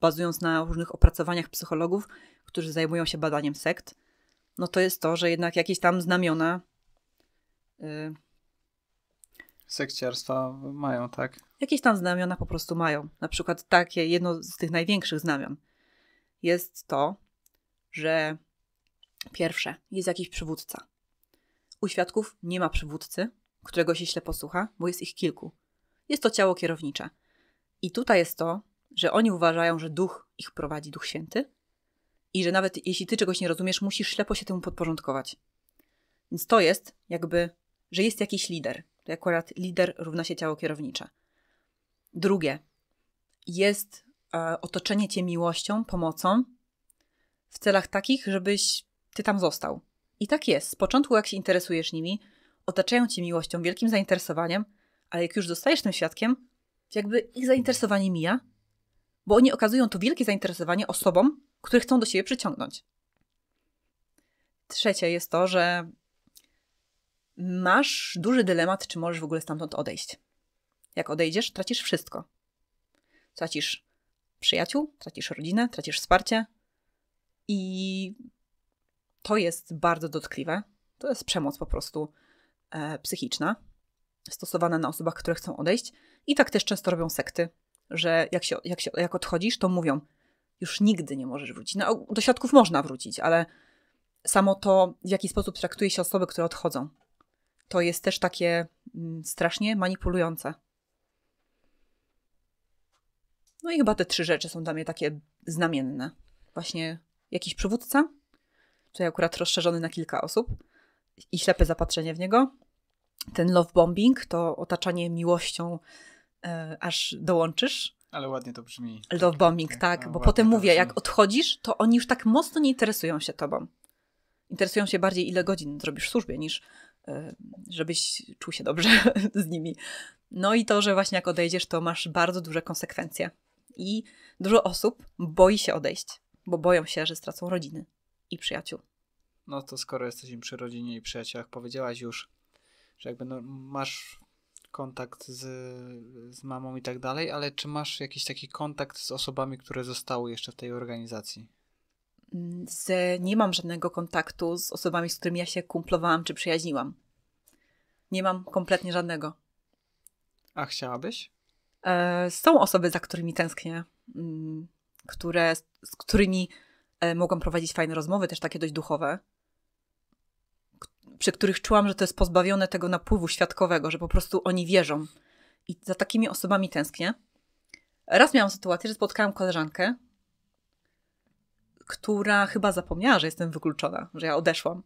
bazując na różnych opracowaniach psychologów, którzy zajmują się badaniem sekt, no to jest to, że jednak jakieś tam znamiona y, sekciarstwa mają, tak? Jakieś tam znamiona po prostu mają. Na przykład takie, jedno z tych największych znamion jest to, że pierwsze, jest jakiś przywódca. U świadków nie ma przywódcy, którego się źle posłucha, bo jest ich kilku. Jest to ciało kierownicze. I tutaj jest to, że oni uważają, że duch ich prowadzi, duch święty, i że nawet jeśli ty czegoś nie rozumiesz, musisz ślepo się temu podporządkować. Więc to jest jakby, że jest jakiś lider. To akurat lider równa się ciało kierownicze. Drugie, jest e, otoczenie cię miłością, pomocą w celach takich, żebyś ty tam został. I tak jest. Z początku, jak się interesujesz nimi, otaczają cię miłością, wielkim zainteresowaniem, ale jak już zostajesz tym świadkiem, jakby ich zainteresowanie mija, bo oni okazują to wielkie zainteresowanie osobom, które chcą do siebie przyciągnąć. Trzecie jest to, że masz duży dylemat, czy możesz w ogóle stamtąd odejść. Jak odejdziesz, tracisz wszystko. Tracisz przyjaciół, tracisz rodzinę, tracisz wsparcie i to jest bardzo dotkliwe. To jest przemoc po prostu e, psychiczna, stosowana na osobach, które chcą odejść. I tak też często robią sekty, że jak, się, jak, się, jak odchodzisz, to mówią, już nigdy nie możesz wrócić. No, do świadków można wrócić, ale samo to, w jaki sposób traktuje się osoby, które odchodzą, to jest też takie mm, strasznie manipulujące. No i chyba te trzy rzeczy są dla mnie takie znamienne. Właśnie jakiś przywódca, tutaj akurat rozszerzony na kilka osób, i ślepe zapatrzenie w niego. Ten love bombing to otaczanie miłością, e, aż dołączysz. Ale ładnie to brzmi. Love bombing, tak, no, bo potem mówię, jak odchodzisz, to oni już tak mocno nie interesują się tobą. Interesują się bardziej, ile godzin zrobisz w służbie, niż e, żebyś czuł się dobrze z nimi. No i to, że właśnie jak odejdziesz, to masz bardzo duże konsekwencje. I dużo osób boi się odejść, bo boją się, że stracą rodziny, i przyjaciół. No to skoro jesteśmy przy rodzinie i przyjaciółach, powiedziałaś już, że jakby no, masz kontakt z, z mamą i tak dalej, ale czy masz jakiś taki kontakt z osobami, które zostały jeszcze w tej organizacji? Z, nie mam żadnego kontaktu z osobami, z którymi ja się kumplowałam czy przyjaźniłam. Nie mam kompletnie żadnego. A chciałabyś? E, są osoby, za którymi tęsknię, mm, które, z którymi E, mogłam prowadzić fajne rozmowy, też takie dość duchowe, przy których czułam, że to jest pozbawione tego napływu świadkowego, że po prostu oni wierzą. I za takimi osobami tęsknię. Raz miałam sytuację, że spotkałam koleżankę, która chyba zapomniała, że jestem wykluczona, że ja odeszłam.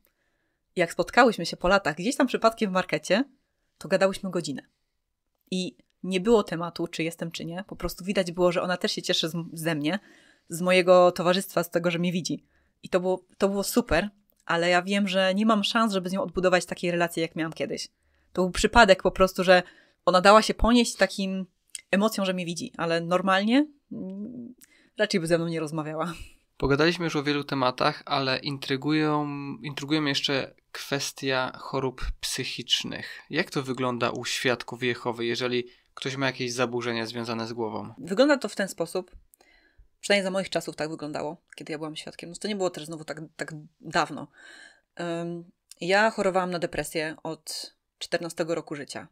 jak spotkałyśmy się po latach, gdzieś tam przypadkiem w markecie, to gadałyśmy godzinę. I nie było tematu, czy jestem, czy nie. Po prostu widać było, że ona też się cieszy ze mnie, z mojego towarzystwa, z tego, że mnie widzi. I to było, to było super, ale ja wiem, że nie mam szans, żeby z nią odbudować takiej relacji, jak miałam kiedyś. To był przypadek po prostu, że ona dała się ponieść takim emocjom, że mnie widzi, ale normalnie mm, raczej by ze mną nie rozmawiała. Pogadaliśmy już o wielu tematach, ale intrygują, intrygują jeszcze kwestia chorób psychicznych. Jak to wygląda u świadków Jehowy, jeżeli ktoś ma jakieś zaburzenia związane z głową? Wygląda to w ten sposób, Przynajmniej za moich czasów tak wyglądało, kiedy ja byłam świadkiem. No to nie było też znowu tak, tak dawno. Um, ja chorowałam na depresję od 14 roku życia.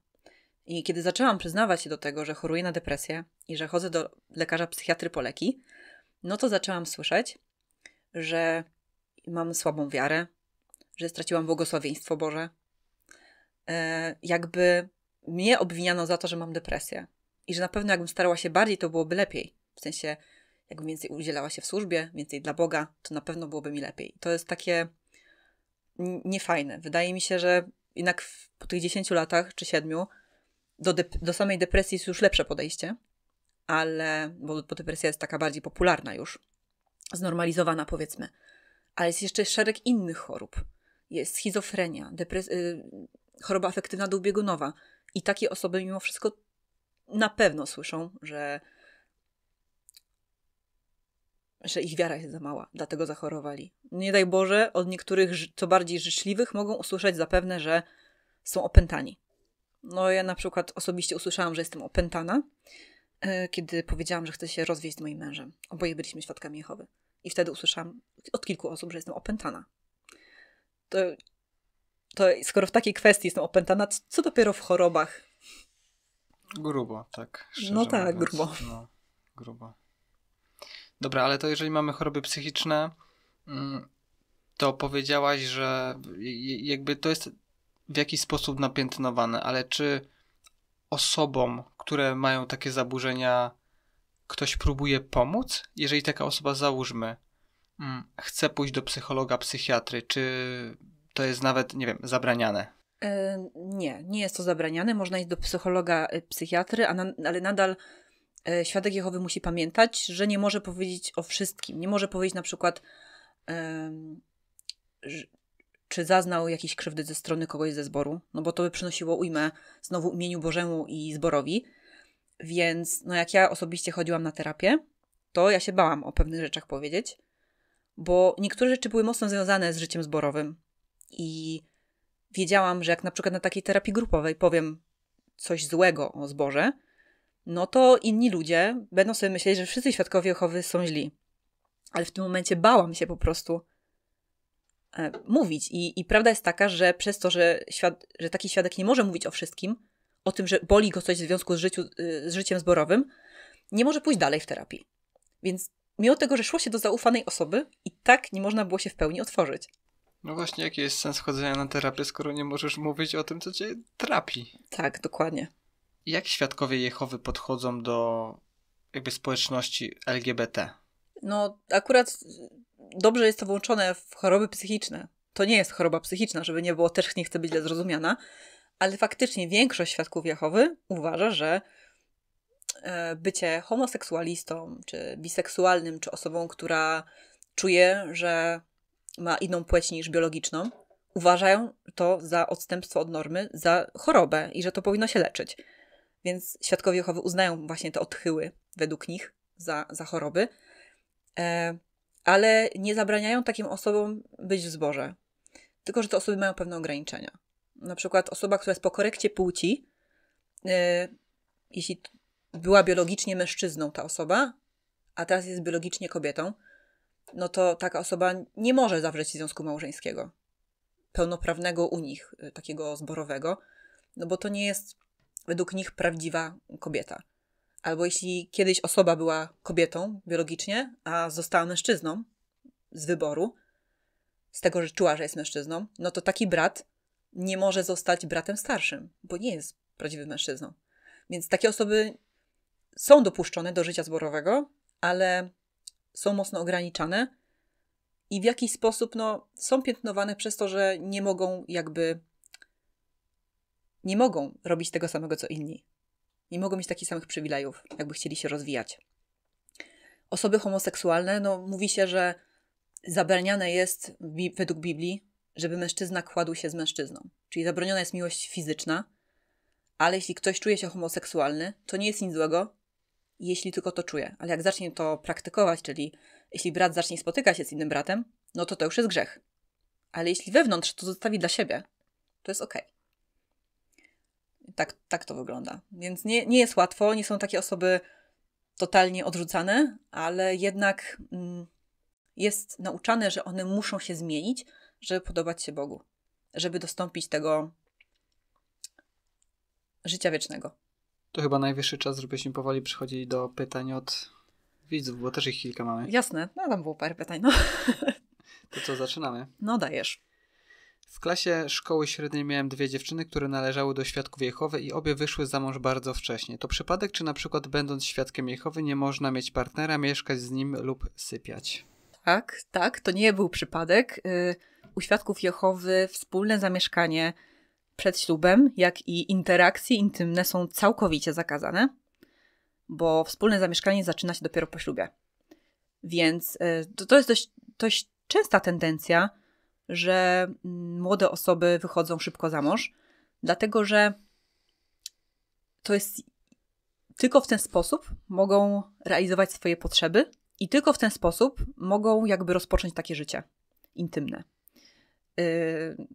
I kiedy zaczęłam przyznawać się do tego, że choruję na depresję i że chodzę do lekarza psychiatry po leki, no to zaczęłam słyszeć, że mam słabą wiarę, że straciłam błogosławieństwo Boże. E, jakby mnie obwiniano za to, że mam depresję i że na pewno jakbym starała się bardziej, to byłoby lepiej. W sensie jakbym więcej udzielała się w służbie, więcej dla Boga, to na pewno byłoby mi lepiej. To jest takie niefajne. Wydaje mi się, że jednak w, po tych 10 latach czy 7 do, do samej depresji jest już lepsze podejście, ale bo, bo depresja jest taka bardziej popularna już, znormalizowana powiedzmy. Ale jest jeszcze szereg innych chorób. Jest schizofrenia, depres- y, choroba afektywna dłubiegunowa. I takie osoby mimo wszystko na pewno słyszą, że że ich wiara jest za mała, dlatego zachorowali. Nie daj Boże, od niektórych co bardziej życzliwych mogą usłyszeć zapewne, że są opętani. No ja na przykład osobiście usłyszałam, że jestem opętana, e, kiedy powiedziałam, że chcę się rozwieść z moim mężem. Oboje byliśmy świadkami Jehowy. I wtedy usłyszałam od kilku osób, że jestem opętana. To, to skoro w takiej kwestii jestem opętana, co dopiero w chorobach? Grubo, tak. no tak, mówiąc. grubo. No, grubo. Dobra, ale to jeżeli mamy choroby psychiczne, mm, to powiedziałaś, że jakby to jest w jakiś sposób napiętnowane, ale czy osobom, które mają takie zaburzenia, ktoś próbuje pomóc? Jeżeli taka osoba, załóżmy, mm, chce pójść do psychologa, psychiatry, czy to jest nawet, nie wiem, zabraniane? E, nie, nie jest to zabraniane. Można iść do psychologa, e, psychiatry, na, ale nadal E, świadek Jehowy musi pamiętać, że nie może powiedzieć o wszystkim. Nie może powiedzieć na przykład, czy zaznał jakiejś krzywdy ze strony kogoś ze zboru, no bo to by przynosiło ujmę znowu imieniu Bożemu i zborowi. Więc no jak ja osobiście chodziłam na terapię, to ja się bałam o pewnych rzeczach powiedzieć, bo niektóre rzeczy były mocno związane z życiem zborowym i wiedziałam, że jak na przykład na takiej terapii grupowej powiem coś złego o zborze, no to inni ludzie będą sobie myśleć, że wszyscy świadkowie Jehowy są źli. Ale w tym momencie bałam się po prostu e, mówić. I, I, prawda jest taka, że przez to, że, świad że taki świadek nie może mówić o wszystkim, o tym, że boli go coś w związku z, życiu, y, z życiem zborowym, nie może pójść dalej w terapii. Więc mimo tego, że szło się do zaufanej osoby, i tak nie można było się w pełni otworzyć. No właśnie, jaki jest sens chodzenia na terapię, skoro nie możesz mówić o tym, co cię trapi? Tak, dokładnie. Jak świadkowie Jehowy podchodzą do jakby społeczności LGBT? No, akurat dobrze jest to włączone w choroby psychiczne. To nie jest choroba psychiczna, żeby nie było też nie chcę być źle zrozumiana, ale faktycznie większość świadków Jehowy uważa, że e, bycie homoseksualistą, czy biseksualnym, czy osobą, która czuje, że ma inną płeć niż biologiczną, uważają to za odstępstwo od normy, za chorobę i że to powinno się leczyć. Więc świadkowie Jehowy uznają właśnie te odchyły według nich za, za choroby, e, ale nie zabraniają takim osobom być w zborze. Tylko, że te osoby mają pewne ograniczenia. Na przykład osoba, która jest po korekcie płci, e, jeśli była biologicznie mężczyzną ta osoba, a teraz jest biologicznie kobietą, no to taka osoba nie może zawrzeć związku małżeńskiego, pełnoprawnego u nich, e, takiego zborowego, no bo to nie jest według nich prawdziwa kobieta. Albo jeśli kiedyś osoba była kobietą biologicznie, a została mężczyzną z wyboru, z tego, że czuła, że jest mężczyzną, no to taki brat nie może zostać bratem starszym, bo nie jest prawdziwym mężczyzną. Więc takie osoby są dopuszczone do życia zborowego, ale są mocno ograniczane i w jakiś sposób no, są piętnowane przez to, że nie mogą jakby nie mogą robić tego samego co inni. Nie mogą mieć takich samych przywilejów, jakby chcieli się rozwijać. Osoby homoseksualne, no mówi się, że zabraniane jest bi według Biblii, żeby mężczyzna kładł się z mężczyzną. Czyli zabroniona jest miłość fizyczna, ale jeśli ktoś czuje się homoseksualny, to nie jest nic złego, jeśli tylko to czuje. Ale jak zacznie to praktykować, czyli jeśli brat zacznie spotykać się z innym bratem, no to to już jest grzech. Ale jeśli wewnątrz to zostawi dla siebie, to jest okej. Okay tak, tak to wygląda. Więc nie, nie jest łatwo, nie są takie osoby totalnie odrzucane, ale jednak mm, jest nauczane, że one muszą się zmienić, żeby podobać się Bogu, żeby dostąpić tego życia wiecznego. To chyba najwyższy czas, żebyśmy powoli przychodzili do pytań od widzów, bo też ich kilka mamy. Jasne, no tam było parę pytań, no. To co, zaczynamy? No dajesz. W klasie szkoły średniej miałem dwie dziewczyny, które należały do świadków Jehowy i obie wyszły za mąż bardzo wcześnie. To przypadek, czy na przykład będąc świadkiem Jehowy nie można mieć partnera, mieszkać z nim lub sypiać? Tak, tak, to nie był przypadek. Y, u świadków Jehowy wspólne zamieszkanie przed ślubem, jak i interakcje intymne są całkowicie zakazane, bo wspólne zamieszkanie zaczyna się dopiero po ślubie. Więc y, to, to jest dość, dość częsta tendencja, że mm, młode osoby wychodzą szybko za mąż, dlatego że to jest tylko w ten sposób mogą realizować swoje potrzeby i tylko w ten sposób mogą jakby rozpocząć takie życie intymne. Yy,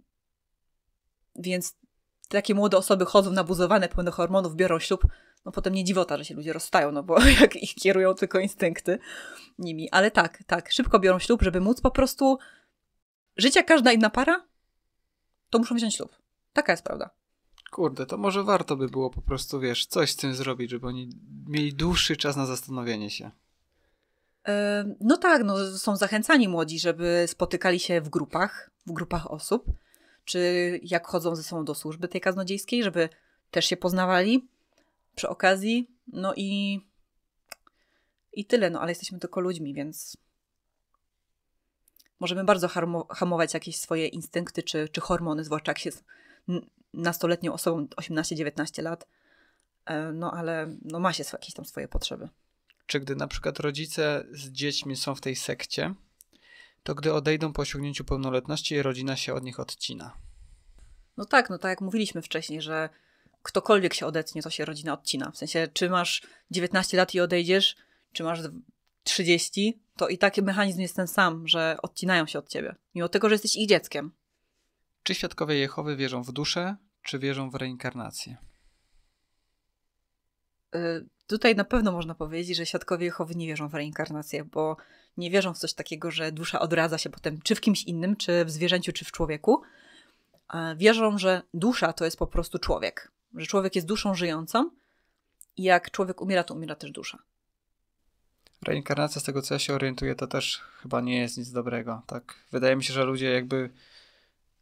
więc takie młode osoby chodzą nabuzowane, pełne hormonów, biorą ślub, no potem nie dziwota, że się ludzie rozstają, no bo jak ich kierują tylko instynkty nimi. Ale tak, tak, szybko biorą ślub, żeby móc po prostu życia każda inna para, to muszą wziąć ślub. Taka jest prawda. Kurde, to może warto by było po prostu, wiesz, coś z tym zrobić, żeby oni mieli dłuższy czas na zastanowienie się. E, no tak, no, są zachęcani młodzi, żeby spotykali się w grupach, w grupach osób, czy jak chodzą ze sobą do służby tej kaznodziejskiej, żeby też się poznawali przy okazji. No i, i tyle, no ale jesteśmy tylko ludźmi, więc Możemy bardzo hamować jakieś swoje instynkty czy, czy hormony, zwłaszcza jak się jest nastoletnią osobą 18-19 lat, e, no ale no ma się jakieś tam swoje potrzeby. Czy gdy na przykład rodzice z dziećmi są w tej sekcie, to gdy odejdą po osiągnięciu pełnoletności, rodzina się od nich odcina? No tak, no tak jak mówiliśmy wcześniej, że ktokolwiek się odetnie, to się rodzina odcina. W sensie, czy masz 19 lat i odejdziesz, czy masz 30, to i taki mechanizm jest ten sam, że odcinają się od ciebie, mimo tego, że jesteś ich dzieckiem. Czy świadkowie Jehowy wierzą w duszę, czy wierzą w reinkarnację? Y, tutaj na pewno można powiedzieć, że świadkowie Jehowy nie wierzą w reinkarnację, bo nie wierzą w coś takiego, że dusza odradza się potem czy w kimś innym, czy w zwierzęciu, czy w człowieku. Wierzą, że dusza to jest po prostu człowiek, że człowiek jest duszą żyjącą i jak człowiek umiera, to umiera też dusza. Reinkarnacja, z tego co ja się orientuję, to też chyba nie jest nic dobrego. Tak? Wydaje mi się, że ludzie jakby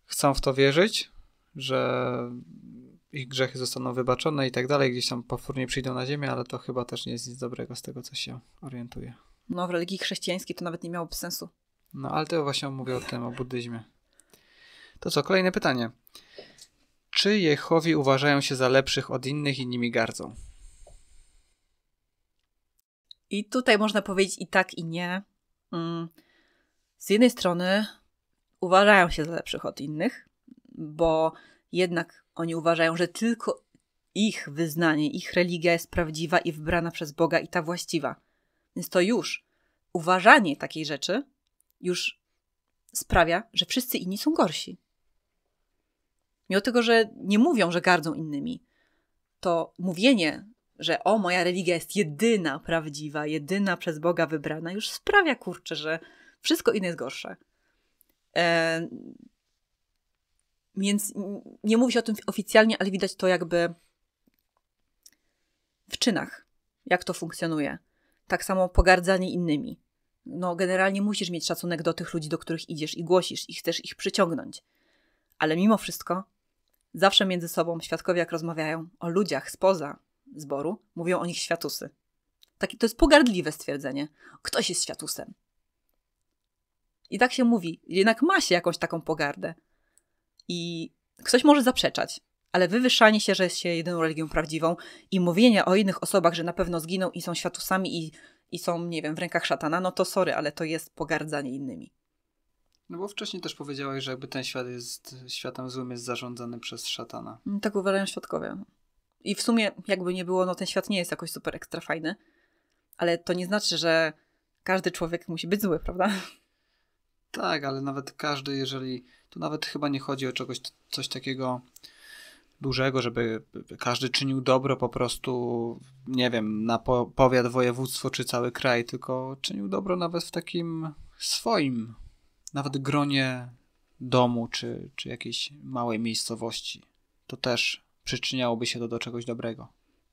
chcą w to wierzyć, że ich grzechy zostaną wybaczone i tak dalej, gdzieś tam powtórnie przyjdą na ziemię, ale to chyba też nie jest nic dobrego z tego, co się orientuje. No, w religii chrześcijańskiej to nawet nie miałoby sensu. No, ale to właśnie mówię o tym, o buddyzmie. To co, kolejne pytanie. Czy Jehowi uważają się za lepszych od innych i nimi gardzą? I tutaj można powiedzieć i tak, i nie. Mm. Z jednej strony uważają się za lepszych od innych, bo jednak oni uważają, że tylko ich wyznanie, ich religia jest prawdziwa i wybrana przez Boga i ta właściwa. Więc to już uważanie takiej rzeczy już sprawia, że wszyscy inni są gorsi. Mimo tego, że nie mówią, że gardzą innymi, to mówienie że o, moja religia jest jedyna prawdziwa, jedyna przez Boga wybrana, już sprawia kurczę, że wszystko inne jest gorsze. E, więc nie mówi się o tym oficjalnie, ale widać to jakby w czynach, jak to funkcjonuje. Tak samo pogardzanie innymi. No, generalnie musisz mieć szacunek do tych ludzi, do których idziesz i głosisz, i chcesz ich przyciągnąć. Ale mimo wszystko, zawsze między sobą świadkowie, jak rozmawiają o ludziach spoza, zboru mówią o nich światusy. Takie, to jest pogardliwe stwierdzenie. Ktoś jest światusem. I tak się mówi. Jednak ma się jakąś taką pogardę. I ktoś może zaprzeczać, ale wywyższanie się, że jest się jedyną religią prawdziwą i mówienie o innych osobach, że na pewno zginą i są światusami i, i są, nie wiem, w rękach szatana, no to sorry, ale to jest pogardzanie innymi. No bo wcześniej też powiedziałeś, że jakby ten świat jest światem złym, jest zarządzany przez szatana. Mm, tak uważają świadkowie. I w sumie, jakby nie było, no ten świat nie jest jakoś super ekstra fajny. Ale to nie znaczy, że każdy człowiek musi być zły, prawda? Tak, ale nawet każdy, jeżeli. Tu nawet chyba nie chodzi o czegoś, coś takiego dużego, żeby każdy czynił dobro po prostu, nie wiem, na po, powiat, województwo czy cały kraj, tylko czynił dobro nawet w takim swoim, nawet gronie domu czy, czy jakiejś małej miejscowości. To też przyczyniałoby się to do czegoś dobrego.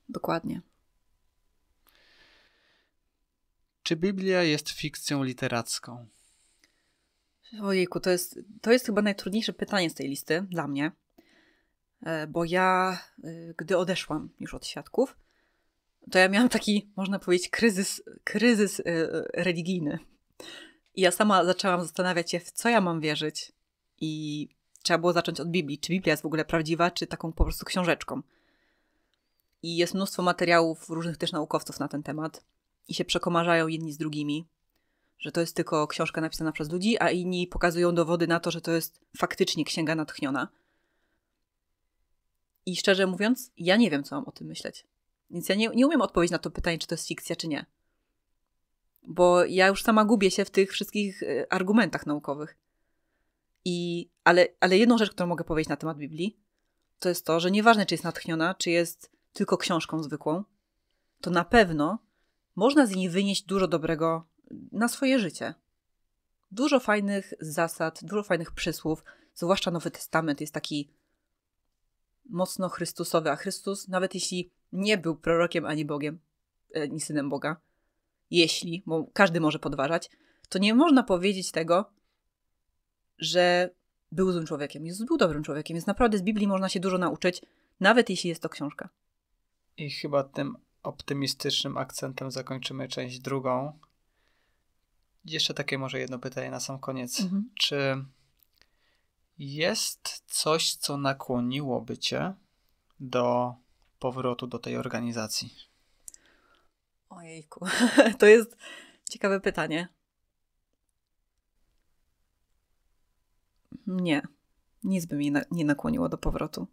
Dokładnie. Czy Biblia jest fikcją literacką? Ojejku, to jest, to jest chyba najtrudniejsze pytanie z tej listy dla mnie, e, bo ja, e, gdy odeszłam już od świadków, to ja miałam taki, można powiedzieć, kryzys, kryzys e, religijny. I ja sama zaczęłam zastanawiać się, w co ja mam wierzyć i trzeba było zacząć od Biblii. Czy Biblia jest w ogóle prawdziwa, czy taką po prostu książeczką. I jest mnóstwo materiałów różnych też naukowców na ten temat i się przekomarzają jedni z drugimi, że to jest tylko książka napisana przez ludzi, a inni pokazują dowody na to, że to jest faktycznie księga natchniona. I szczerze mówiąc, ja nie wiem, co mam o tym myśleć. Więc ja nie, nie umiem odpowiedzieć na to pytanie, czy to jest fikcja, czy nie. Bo ja już sama gubię się w tych wszystkich y, argumentach naukowych. I, ale, ale jedną rzecz, którą mogę powiedzieć na temat Biblii, to jest to, że nieważne, czy jest natchniona, czy jest tylko książką zwykłą, to na pewno można z niej wynieść dużo dobrego na swoje życie. Dużo fajnych zasad, dużo fajnych przysłów, zwłaszcza Nowy Testament jest taki mocno Chrystusowy, a Chrystus, nawet jeśli nie był prorokiem ani Bogiem, ani e, synem Boga, jeśli, bo każdy może podważać, to nie można powiedzieć tego, że był złym człowiekiem. Jezus był dobrym człowiekiem, więc naprawdę z Biblii można się dużo nauczyć, nawet jeśli jest to książka. I chyba tym optymistycznym akcentem zakończymy część drugą. Jeszcze takie może jedno pytanie na sam koniec. Mhm. Czy jest coś, co nakłoniłoby cię do powrotu do tej organizacji? Ojejku, to jest ciekawe pytanie. nie, nic by mnie na, nie nakłoniło do powrotu.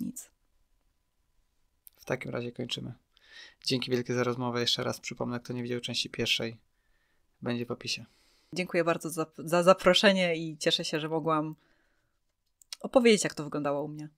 Nic. W takim razie kończymy. Dzięki wielkie za rozmowę. Jeszcze raz przypomnę, kto nie widział części pierwszej, będzie w opisie. Dziękuję bardzo za, za zaproszenie i cieszę się, że mogłam opowiedzieć, jak to wyglądało u mnie.